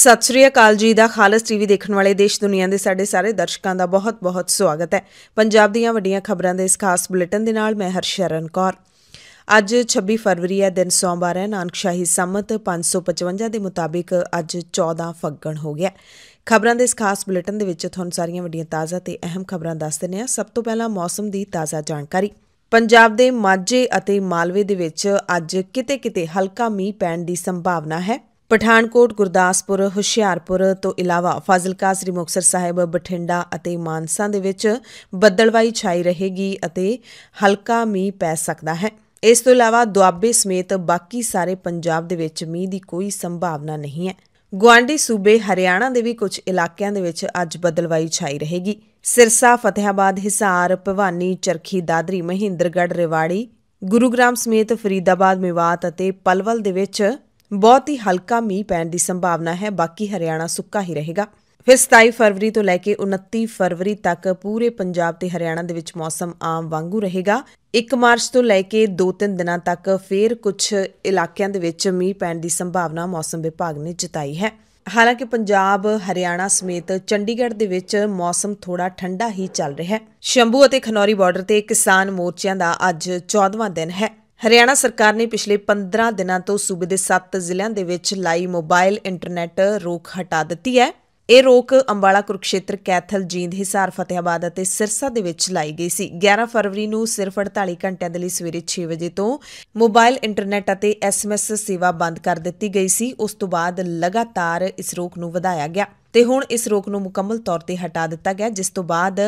ਸਤਿ ਸ੍ਰੀ ਅਕਾਲ ਜੀ ਦਾ ਖਾਲਸ ਟੀਵੀ ਦੇਖਣ ਵਾਲੇ ਦੇਸ਼ ਦੁਨੀਆ ਦੇ ਸਾਡੇ ਸਾਰੇ ਦਰਸ਼ਕਾਂ ਦਾ ਬਹੁਤ-ਬਹੁਤ ਸਵਾਗਤ ਹੈ ਪੰਜਾਬ ਦੀਆਂ ਵੱਡੀਆਂ ਖਬਰਾਂ ਦੇ ਇਸ ਖਾਸ ਬੁਲੇਟਿਨ ਦੇ ਨਾਲ ਮੈਂ ਹਰਸ਼ਰਨ ਕੌਰ ਅੱਜ 26 ਫਰਵਰੀ ਹੈ ਦਿਨ ਸੋਮਵਾਰ ਹੈ ਨਾਨਕਸ਼ਾਹੀ ਸੰਮਤ 555 ਦੇ ਮੁਤਾਬਿਕ ਅੱਜ 14 ਫੱਗਣ ਹੋ ਗਿਆ ਖਬਰਾਂ ਦੇ ਇਸ ਖਾਸ ਬੁਲੇਟਿਨ ਦੇ ਵਿੱਚ ਤੁਹਾਨੂੰ ਸਾਰੀਆਂ ਵੱਡੀਆਂ ਤਾਜ਼ਾ ਤੇ ਅਹਿਮ ਖਬਰਾਂ ਦੱਸ ਦਿੰਨੇ ਆ ਸਭ ਤੋਂ ਪਹਿਲਾਂ ਮੌਸਮ ਦੀ ਤਾਜ਼ਾ ਜਾਣਕਾਰੀ ਪੰਜਾਬ ਦੇ ਮਾਝੇ ਅਤੇ ਮਾਲਵੇ ਦੇ ਵਿੱਚ ਅੱਜ ਕਿਤੇ-ਕਿਤੇ ਹਲਕਾ ਮੀਂਹ ਪੈਣ ਦੀ ਸੰਭਾਵਨਾ ਹੈ ਪਠਾਨਕੋਟ ਗੁਰਦਾਸਪੁਰ ਹੁਸ਼ਿਆਰਪੁਰ ਤੋਂ ਇਲਾਵਾ ਫਾਜ਼ਿਲਕਾ ਸ੍ਰੀ ਮੁਕਸਰ ਸਾਹਿਬ ਬਠਿੰਡਾ ਅਤੇ ਮਾਨਸਾ ਦੇ ਵਿੱਚ ਬੱਦਲਵਾਈ ਛਾਈ ਰਹੇਗੀ ਅਤੇ ਹਲਕਾ ਮੀਂਹ ਪੈ ਸਕਦਾ ਹੈ ਇਸ ਤੋਂ ਇਲਾਵਾ ਦੁਆਬੇ ਸਮੇਤ ਬਾਕੀ ਸਾਰੇ ਪੰਜਾਬ ਦੇ ਵਿੱਚ ਮੀਂਹ ਦੀ ਕੋਈ ਸੰਭਾਵਨਾ ਨਹੀਂ ਹੈ ਗੁਆਂਡੀ ਸੂਬੇ ਹਰਿਆਣਾ ਦੇ ਵੀ ਕੁਝ ਇਲਾਕਿਆਂ ਦੇ ਵਿੱਚ ਅੱਜ ਬੱਦਲਵਾਈ ਛਾਈ ਰਹੇਗੀ ਸਿਰਸਾ ਫਤਿਹਾਬਾਦ ਹਿਸਾਰ ਭਵਾਨੀ ਚਰਖੀ ਦਾਦਰੀ ਮਹਿੰਦਰਗੜ੍ਹ ਰਿਵਾੜੀ ਗੁਰੂਗ੍ਰਾਮ ਸਮੇਤ ਫਰੀਦਾਬਾਦ ਮੇਵਾਤ ਅਤੇ ਪਲਵਲ ਦੇ ਵਿੱਚ ਬਹੁਤ ਹੀ ਹਲਕਾ ਮੀਂਹ ਪੈਣ ਦੀ ਸੰਭਾਵਨਾ ਹੈ ਬਾਕੀ ਹਰਿਆਣਾ ਸੁੱਕਾ ਹੀ ਰਹੇਗਾ ਫਿਰ 27 ਫਰਵਰੀ ਤੋਂ ਲੈ ਕੇ 29 ਫਰਵਰੀ ਤੱਕ ਪੂਰੇ ਪੰਜਾਬ ਤੇ ਹਰਿਆਣਾ ਦੇ ਵਿੱਚ ਮੌਸਮ ਆਮ ਵਾਂਗੂ ਰਹੇਗਾ 1 ਮਾਰਚ ਤੋਂ ਲੈ ਕੇ 2-3 ਦਿਨਾਂ ਤੱਕ ਫੇਰ ਕੁਝ ਇਲਾਕਿਆਂ ਦੇ ਵਿੱਚ ਮੀਂਹ ਪੈਣ ਦੀ ਸੰਭਾਵਨਾ ਮੌਸਮ ਵਿਭਾਗ ਨੇ ਜਤਾਈ ਹੈ ਹਾਲਾਂਕਿ ਪੰਜਾਬ ਹਰਿਆਣਾ ਸਮੇਤ ਚੰਡੀਗੜ੍ਹ ਦੇ ਵਿੱਚ ਮੌਸਮ ਥੋੜਾ ਠੰਡਾ ਹੀ ਚੱਲ ਰਿਹਾ ਹੈ ਸ਼ੰਭੂ ਅਤੇ ਖਨੌਰੀ ਬਾਰਡਰ ਤੇ ਕਿਸਾਨ ਮੋਰਚਿਆਂ ਦਾ ਅੱਜ 14ਵਾਂ ਦਿਨ ਹੈ ਹਰਿਆਣਾ ਸਰਕਾਰ ਨੇ ਪਿਛਲੇ 15 ਦਿਨਾਂ ਤੋਂ ਸੂਬੇ ਦੇ 7 ਜ਼ਿਲ੍ਹਿਆਂ ਦੇ ਵਿੱਚ ਲਾਈ ਮੋਬਾਈਲ ਇੰਟਰਨੈਟ ਰੋਕ ਹਟਾ ਦਿੱਤੀ ਹੈ ਇਹ ਰੋਕ ਅੰਬਾਲਾ ਕੁਰਕਸ਼ੇਤਰ ਕੈਥਲ ਜੀਂਦ ਹਿਸਾਰ ਫਤਿਹਾਬਾਦ ਅਤੇ ਸਿਰਸਾ ਦੇ ਵਿੱਚ ਲਾਈ ਗਈ ਸੀ 11 ਫਰਵਰੀ ਨੂੰ ਸਿਰਫ 48 ਘੰਟਿਆਂ ਦੇ ਲਈ ਸਵੇਰੇ 6 ਵਜੇ ਤੋਂ ਮੋਬਾਈਲ ਇੰਟਰਨੈਟ ਅਤੇ ਐਸਐਮਐਸ ਸੇਵਾ ਬੰਦ ਕਰ ਦਿੱਤੀ ਗਈ ਸੀ ਉਸ ਤੋਂ ਬਾਅਦ ਲਗਾਤਾਰ ਇਸ ਰੋਕ ਨੂੰ ਵਧਾਇਆ ਗਿਆ ਤੇ ਹੁਣ ਇਸ ਰੋਕ ਨੂੰ ਮੁਕੰਮਲ ਤੌਰ ਤੇ ਹਟਾ ਦਿੱਤਾ ਗਿਆ ਜਿਸ ਤੋਂ ਬਾਅਦ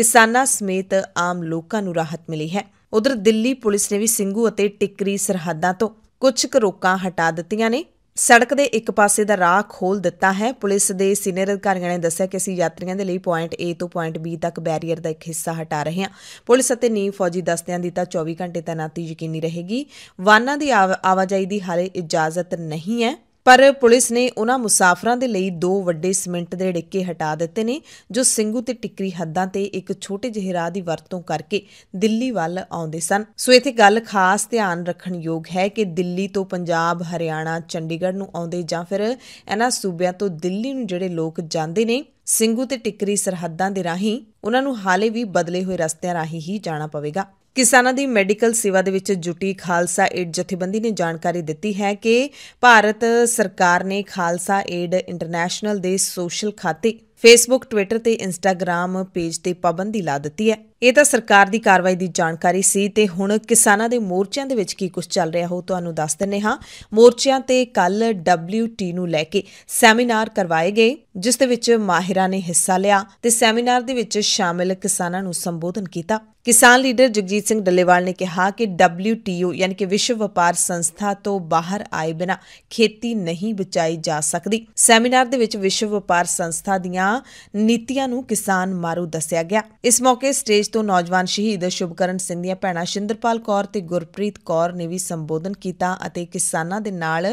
ਕਿਸਾਨਾਂ ਸਮੇਤ ਆਮ ਲੋਕਾਂ ਨੂੰ ਰਾਹਤ ਮਿਲੀ ਹੈ ਉਧਰ ਦਿੱਲੀ ਪੁਲਿਸ ਨੇ ਵੀ ਸਿੰਘੂ ਅਤੇ ਟਿੱਕਰੀ ਸਰਹੱਦਾਂ ਤੋਂ ਕੁਝ ਕੁ ਰੋਕਾਂ ਹਟਾ ਦਿੱਤੀਆਂ ਨੇ ਸੜਕ ਦੇ ਇੱਕ ਪਾਸੇ ਦਾ ਰਾਹ ਖੋਲ ਦਿੱਤਾ ਹੈ ਪੁਲਿਸ ਦੇ ਸੀਨੀਅਰ ਅਧਿਕਾਰੀਆਂ ਨੇ ਦੱਸਿਆ ਕਿ ਅਸੀਂ ਯਾਤਰੀਆਂ ਦੇ ਲਈ ਪੁਆਇੰਟ A ਤੋਂ ਪੁਆਇੰਟ B ਤੱਕ ਬੈਰੀਅਰ ਦਾ ਇੱਕ ਹਿੱਸਾ ਹਟਾ ਰਹੇ ਹਾਂ ਪੁਲਿਸ ਅਤੇ ਨੀ ਫੌਜੀ ਦਸਤਿਆਂ ਦੀ ਤਾਂ 24 ਘੰਟੇ ਤਾਇਨਾਤੀ ਯਕੀਨੀ ਰਹੇਗੀ ਵਾਹਨਾਂ ਦੀ ਆਵਾਜਾਈ ਦੀ ਹਾਲੇ ਇਜਾਜ਼ਤ ਨਹੀਂ ਹੈ ਪਰ ਪੁਲਿਸ ਨੇ ਉਹਨਾਂ ਮੁਸਾਫਰਾਂ ਦੇ ਲਈ ਦੋ ਵੱਡੇ ਸਿਮੈਂਟ ਦੇ ਡਿੱਕੇ ਹਟਾ ਦਿੱਤੇ ਨੇ ਜੋ ਸਿੰਘੂ ਤੇ ਟਿੱਕਰੀ ਹੱਦਾਂ ਤੇ ਇੱਕ ਛੋਟੇ ਜਿਹੇ ਰਾਹ ਦੀ ਵਰਤੋਂ ਕਰਕੇ ਦਿੱਲੀ ਵੱਲ ਆਉਂਦੇ ਸਨ ਸੋ ਇਥੇ ਗੱਲ ਖਾਸ ਧਿਆਨ ਰੱਖਣ ਯੋਗ ਹੈ ਕਿ ਦਿੱਲੀ ਤੋਂ ਪੰਜਾਬ ਹਰਿਆਣਾ ਚੰਡੀਗੜ੍ਹ ਨੂੰ ਆਉਂਦੇ ਜਾਂ ਫਿਰ ਇਹਨਾਂ ਸੂਬਿਆਂ ਤੋਂ ਦਿੱਲੀ ਨੂੰ ਜਿਹੜੇ ਲੋਕ ਜਾਂਦੇ ਨੇ ਸਿੰਘੂ ਤੇ ਟਿੱਕਰੀ ਸਰਹੱਦਾਂ ਦੇ ਰਾਹੀਂ ਉਹਨਾਂ ਨੂੰ ਹਾਲੇ ਵੀ ਬਦਲੇ ਹੋਏ ਰਸਤਿਆਂ ਰਾਹੀਂ ਹੀ ਜਾਣਾ ਪਵੇਗਾ ਕਿਸਾਨਾਂ ਦੀ ਮੈਡੀਕਲ ਸੇਵਾ ਦੇ ਵਿੱਚ ਜੁਟੀ ਖਾਲਸਾ ਏਡ ਜਥੇਬੰਦੀ ਨੇ ਜਾਣਕਾਰੀ ਦਿੱਤੀ ਹੈ ਕਿ ਭਾਰਤ ਸਰਕਾਰ ਨੇ ਖਾਲਸਾ ਏਡ ਇੰਟਰਨੈਸ਼ਨਲ ਦੇ ਸੋਸ਼ਲ ਖਾਤੇ ਫੇਸਬੁੱਕ ਟਵਿੱਟਰ ਤੇ ਇੰਸਟਾਗ੍ਰam ਪੇਜ ਤੇ ਪਾਬੰਦੀ ਲਾ ਦਿੱਤੀ ਹੈ ਇਹ ਤਾਂ ਸਰਕਾਰ ਦੀ ਕਾਰਵਾਈ ਦੀ ਜਾਣਕਾਰੀ ਸੀ ਤੇ ਹੁਣ ਕਿਸਾਨਾਂ ਦੇ ਮੋਰਚਿਆਂ ਦੇ ਵਿੱਚ ਕੀ ਕੁਝ ਚੱਲ ਰਿਹਾ ਹੋ ਤੁਹਾਨੂੰ ਦੱਸ ਦਿੰਨੇ ਹਾਂ ਮੋਰਚਿਆਂ ਤੇ ਕੱਲ ਡਬਲਯੂਟੀ ਨੂੰ ਲੈ ਕੇ ਸੈਮੀਨਾਰ ਕਰਵਾਏ ਗਏ ਜਿਸ ਦੇ ਵਿੱਚ ਮਾਹਿਰਾਂ ਨੇ ਹਿੱਸਾ ਲਿਆ ਤੇ ਸੈਮੀਨਾਰ ਦੇ ਵਿੱਚ ਸ਼ਾਮਿਲ ਕਿਸਾਨਾਂ ਨੂੰ ਸੰਬੋਧਨ ਕੀਤਾ ਕਿਸਾਨ ਲੀਡਰ ਜਗਜੀਤ ਸਿੰਘ ਡੱਲੇਵਾਲ ਨੇ ਕਿਹਾ ਕਿ WTO ਯਾਨੀ ਕਿ ਵਿਸ਼ਵ ਵਪਾਰ ਸੰਸਥਾ ਤੋਂ ਬਾਹਰ ਆਏ ਬਿਨਾ ਖੇਤੀ ਨਹੀਂ ਬਚਾਈ ਜਾ ਸਕਦੀ ਸੈਮੀਨਾਰ ਦੇ ਵਿੱਚ ਵਿਸ਼ਵ ਵਪਾਰ ਸੰਸਥਾ ਦੀਆਂ ਦੀਆਂ ਨੀਤੀਆਂ ਨੂੰ ਕਿਸਾਨ ਮਾਰੂ ਦੱਸਿਆ ਗਿਆ ਇਸ ਮੌਕੇ ਸਟੇਜ ਤੋਂ ਨੌਜਵਾਨ ਸ਼ਹੀਦ ਸ਼ੁਭਕਰਨ ਸਿੰਘ ਦੀਆਂ ਭੈਣਾਂ ਸ਼ਿੰਦਰਪਾਲ ਕੌਰ ਤੇ ਗੁਰਪ੍ਰੀਤ ਕੌਰ ਨੇ ਵੀ ਸੰਬੋਧਨ ਕੀਤਾ ਅਤੇ ਕਿਸਾਨਾਂ ਦੇ ਨਾਲ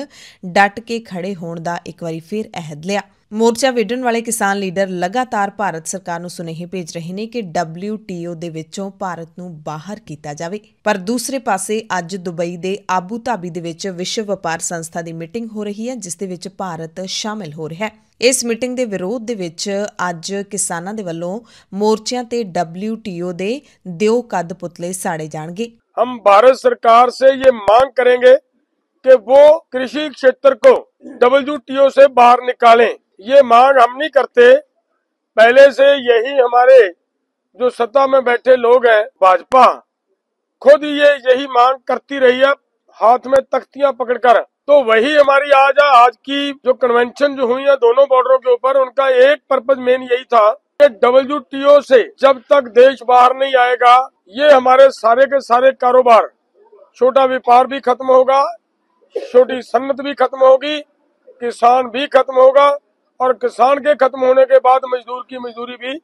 ਡਟ ਕੇ ਖੜੇ ਹੋਣ ਦਾ ਇੱਕ ਵਾਰੀ ਫਿਰ ਅਹਿਦ ਲਿਆ ਮੋਰਚਾ ਵਿਡਣ ਵਾਲੇ ਕਿਸਾਨ ਲੀਡਰ ਲਗਾਤਾਰ ਭਾਰਤ ਸਰਕਾਰ ਨੂੰ ਸੁਨੇਹੇ ਭੇਜ ਰਹੇ ਨੇ ਕਿ WTO ਦੇ ਵਿੱਚੋਂ ਭਾਰਤ ਨੂੰ ਬਾਹਰ ਕੀਤਾ ਜਾਵੇ ਪਰ ਦੂਸਰੇ ਪਾਸੇ ਅੱਜ ਦੁਬਈ ਦੇ ਆਬੂ ਧਾਬੀ ਦੇ ਵਿੱਚ ਵਿਸ਼ਵ ਵਪਾਰ ਸੰਸਥਾ ਦੀ ਮੀਟਿੰਗ ਹੋ ਰਹੀ ਹੈ ਜਿਸ ਦੇ ਵਿੱਚ ਭਾਰਤ ਸ਼ਾਮਿਲ ਹੋ ਰਿਹਾ ਹੈ इस मीटिंग ਦੇ ਵਿਰੋਧ ਦੇ वालों मोर्चिया ਕਿਸਾਨਾਂ ਦੇ ਵੱਲੋਂ ਮੋਰਚਿਆਂ ਤੇ WTO ਦੇ ਦਿਓ ਕੱਦ ਪੁਤਲੇ हम भारत सरकार से ये मांग करेंगे कि वो कृषि क्षेत्र को डब्ल्यू टी ओ से बाहर निकालें ये मांग हम नहीं करते पहले से यही हमारे जो सत्ता में बैठे लोग हैं भाजपा खुद ये यही मांग करती रही है हाथ में तख्तियां पकड़कर तो वही हमारी आज आज की जो कन्वेंशन जो हुई है दोनों बॉर्डरों के ऊपर उनका एक पर्पज मेन यही था कि डब्ल्यू से जब तक देश बाहर नहीं आएगा ये हमारे सारे के सारे कारोबार छोटा व्यापार भी खत्म होगा छोटी सन्नत भी खत्म होगी किसान भी खत्म होगा और किसान के खत्म होने के बाद मजदूर की मजदूरी भी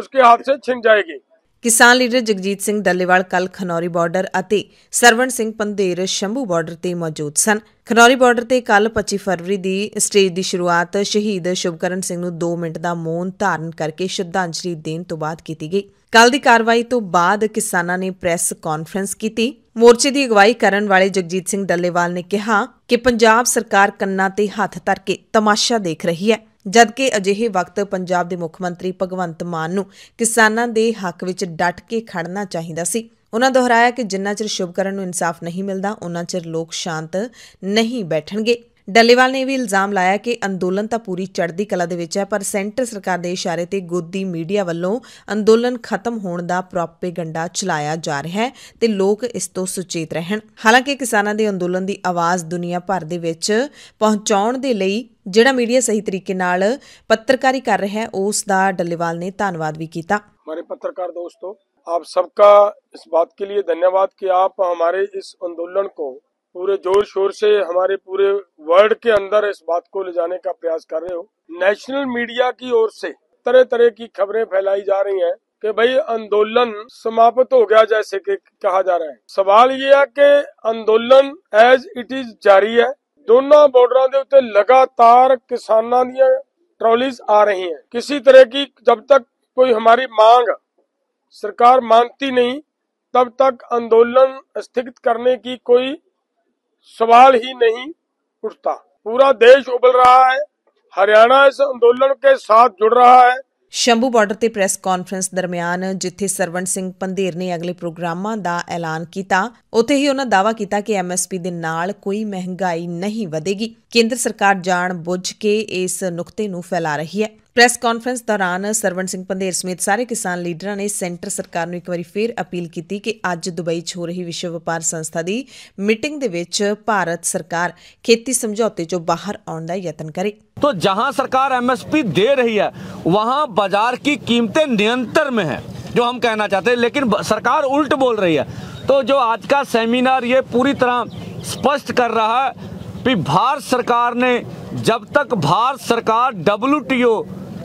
उसके हाथ से छिन जाएगी ਕਿਸਾਨ ਲੀਡਰ ਜਗਜੀਤ ਸਿੰਘ ਦੱਲੇਵਾਲ ਕੱਲ ਖਨੌਰੀ ਬਾਰਡਰ ਅਤੇ ਸਰਵਣ ਸਿੰਘ ਪੰਧੇਰ ਸ਼ੰਭੂ ਬਾਰਡਰ ਤੇ ਮੌਜੂਦ ਸਨ ਖਨੌਰੀ ਬਾਰਡਰ ਤੇ ਕੱਲ 25 ਫਰਵਰੀ ਦੀ ਸਟੇਜ ਦੀ ਸ਼ੁਰੂਆਤ ਸ਼ਹੀਦ ਸ਼ੁਭਕਰਨ ਸਿੰਘ ਨੂੰ 2 ਮਿੰਟ ਦਾ ਮੌਨ ਧਾਰਨ ਕਰਕੇ ਸ਼ਰਧਾਂਜਲੀ ਦੇਣ ਤੋਂ ਬਾਅਦ ਕੀਤੀ ਗਈ ਕੱਲ ਦੀ ਕਾਰਵਾਈ ਤੋਂ ਬਾਅਦ ਕਿਸਾਨਾਂ ਨੇ ਪ੍ਰੈਸ ਕਾਨਫਰੰਸ ਕੀਤੀ ਮੋਰਚੇ ਦੀ ਅਗਵਾਈ ਕਰਨ ਵਾਲੇ ਜਗਜੀਤ ਸਿੰਘ ਦੱਲੇਵਾਲ ਨੇ ਕਿਹਾ ਕਿ ਪੰਜਾਬ ਸਰਕਾਰ ਕੰਨਾਂ ਤੇ ਹੱਥ ਧਰ ਕੇ ਤਮਾਸ਼ਾ ਦੇਖ ਰਹੀ ਹੈ ਜਦਕਿ ਅਜਿਹੇ ਵਕਤ ਪੰਜਾਬ ਦੇ ਮੁੱਖ ਮੰਤਰੀ ਭਗਵੰਤ ਮਾਨ ਨੂੰ ਕਿਸਾਨਾਂ ਦੇ ਹੱਕ ਵਿੱਚ ਡਟ ਕੇ ਖੜਨਾ ਚਾਹੀਦਾ ਸੀ ਉਹਨਾਂ ਦੁਹਰਾਇਆ ਕਿ ਜਿੰਨਾ ਚਿਰ ਸ਼ੁਭਕਰਨ ਨੂੰ ਇਨਸਾਫ ਨਹੀਂ ਮਿਲਦਾ ਉਹਨਾਂ ਚਿਰ ਲੋਕ ਸ਼ਾਂਤ ਨਹੀਂ ਬੈਠਣਗੇ ਡੱਲੇਵਾਲ ਨੇ ਵੀ ਇਲਜ਼ਾਮ ਲਾਇਆ ਕਿ ਅੰਦੋਲਨ ਤਾਂ ਪੂਰੀ ਚੜ੍ਹਦੀ ਕਲਾ ਦੇ ਵਿੱਚ ਹੈ ਪਰ ਸੈਂਟਰ ਸਰਕਾਰ ਦੇ ਇਸ਼ਾਰੇ ਤੇ ਗੋਦੀ ਮੀਡੀਆ ਵੱਲੋਂ ਅੰਦੋਲਨ ਖਤਮ ਹੋਣ ਦਾ ਪ੍ਰੋਪਗੈਂਡਾ ਚਲਾਇਆ ਜਾ ਰਿਹਾ ਹੈ ਤੇ ਲੋਕ ਇਸ ਤੋਂ ਸੁਚੇਤ ਰਹਿਣ ਹਾਲਾਂਕਿ ਕਿਸਾਨਾਂ ਦੇ ਅੰਦੋਲਨ ਦੀ ਆਵਾਜ਼ ਦੁਨੀਆ ਭਰ ਦੇ ਵਿੱਚ ਪਹੁੰਚਾਉਣ ਦੇ ਲਈ ਜਿਹੜਾ ਮੀਡੀਆ ਸਹੀ ਤਰੀਕੇ ਨਾਲ ਪੱਤਰਕਾਰੀ ਕਰ ਰਿਹਾ ਹੈ ਉਸ ਦਾ ਡੱਲੇਵਾਲ ਨੇ ਧੰਨਵਾਦ ਵੀ ਕੀਤਾ ਮਾਰੇ ਪੱਤਰਕਾਰ ਦੋਸਤੋ ਆਪ ਸਭ ਦਾ ਇਸ ਬਾਤ ਕੇ ਲਈ ਧੰਨਵਾਦ ਕਿ ਆਪ ਹਮਾਰੇ ਇਸ ਅੰਦੋਲਨ ਕੋ पूरे जोर शोर से हमारे पूरे वर्ल्ड के अंदर इस बात को ले जाने का प्रयास कर रहे हो नेशनल मीडिया की ओर से तरह तरह की खबरें फैलाई जा रही हैं कि भाई आंदोलन समाप्त हो गया जैसे कि कहा जा रहा है सवाल ये है कि आंदोलन एज इट इज जारी है दोनों बॉर्डर के उ लगातार किसान द्रॉलीज आ रही है किसी तरह की जब तक कोई हमारी मांग सरकार मानती नहीं तब तक आंदोलन स्थगित करने की कोई ਸਵਾਲ ਹੀ ਨਹੀਂ ਉੱਠਦਾ ਪੂਰਾ ਦੇਸ਼ ਉਬਲ ਰਿਹਾ ਹੈ ਹਰਿਆਣਾ ਇਸ ਅੰਦੋਲਨ ਕੇ ਸਾਥ ਜੁੜ रहा ਹੈ ਸ਼ੰਭੂ ਬਾਰਡਰ ਤੇ ਪ੍ਰੈਸ ਕਾਨਫਰੰਸ ਦਰਮਿਆਨ ਜਿੱਥੇ ਸਰਵਣ ਸਿੰਘ ਪੰਧੇਰ ਨੇ ਅਗਲੇ ਪ੍ਰੋਗਰਾਮਾਂ ਦਾ ਐਲਾਨ ਕੀਤਾ ਉੱਥੇ ਹੀ ਉਹਨਾਂ ਦਾਵਾ ਕੀਤਾ ਕਿ ਐਮਐਸਪੀ ਦੇ ਨਾਲ ਕੋਈ ਮਹਿੰਗਾਈ ਨਹੀਂ ਵਧੇਗੀ ਕੇਂਦਰ ਸਰਕਾਰ ਜਾਣ ਬੁੱਝ ਕੇ ਇਸ ਨੁਕਤੇ ਨੂੰ ਫੈਲਾ ਰਹੀ ਹੈ प्रेस कॉन्फ्रेंस दौरान सरवण सिंह पंधेर समेत सारे किसान लीडर ने सेंटर सरकार ਨੂੰ ਇੱਕ ਵਾਰੀ ਫੇਰ ਅਪੀਲ ਕੀਤੀ ਕਿ ਅੱਜ ਦੁਬਈ 'ਚ ਹੋ ਰਹੀ ਵਿਸ਼ਵ ਵਪਾਰ ਸੰਸਥਾ ਦੀ ਮੀਟਿੰਗ ਦੇ ਵਿੱਚ ਭਾਰਤ ਸਰਕਾਰ ਖੇਤੀ ਸਮਝੌਤੇ 'ਚੋਂ ਬਾਹਰ ਆਉਣ तो जहां सरकार एमएसपी दे रही है वहां बाजार की कीमतें नियंत्रण में है जो हम कहना चाहते हैं लेकिन सरकार उल्ट बोल रही है तो जो आज का सेमिनार ये पूरी तरह स्पष्ट कर रहा है कि भारत सरकार ने जब तक भारत सरकार डब्ल्यू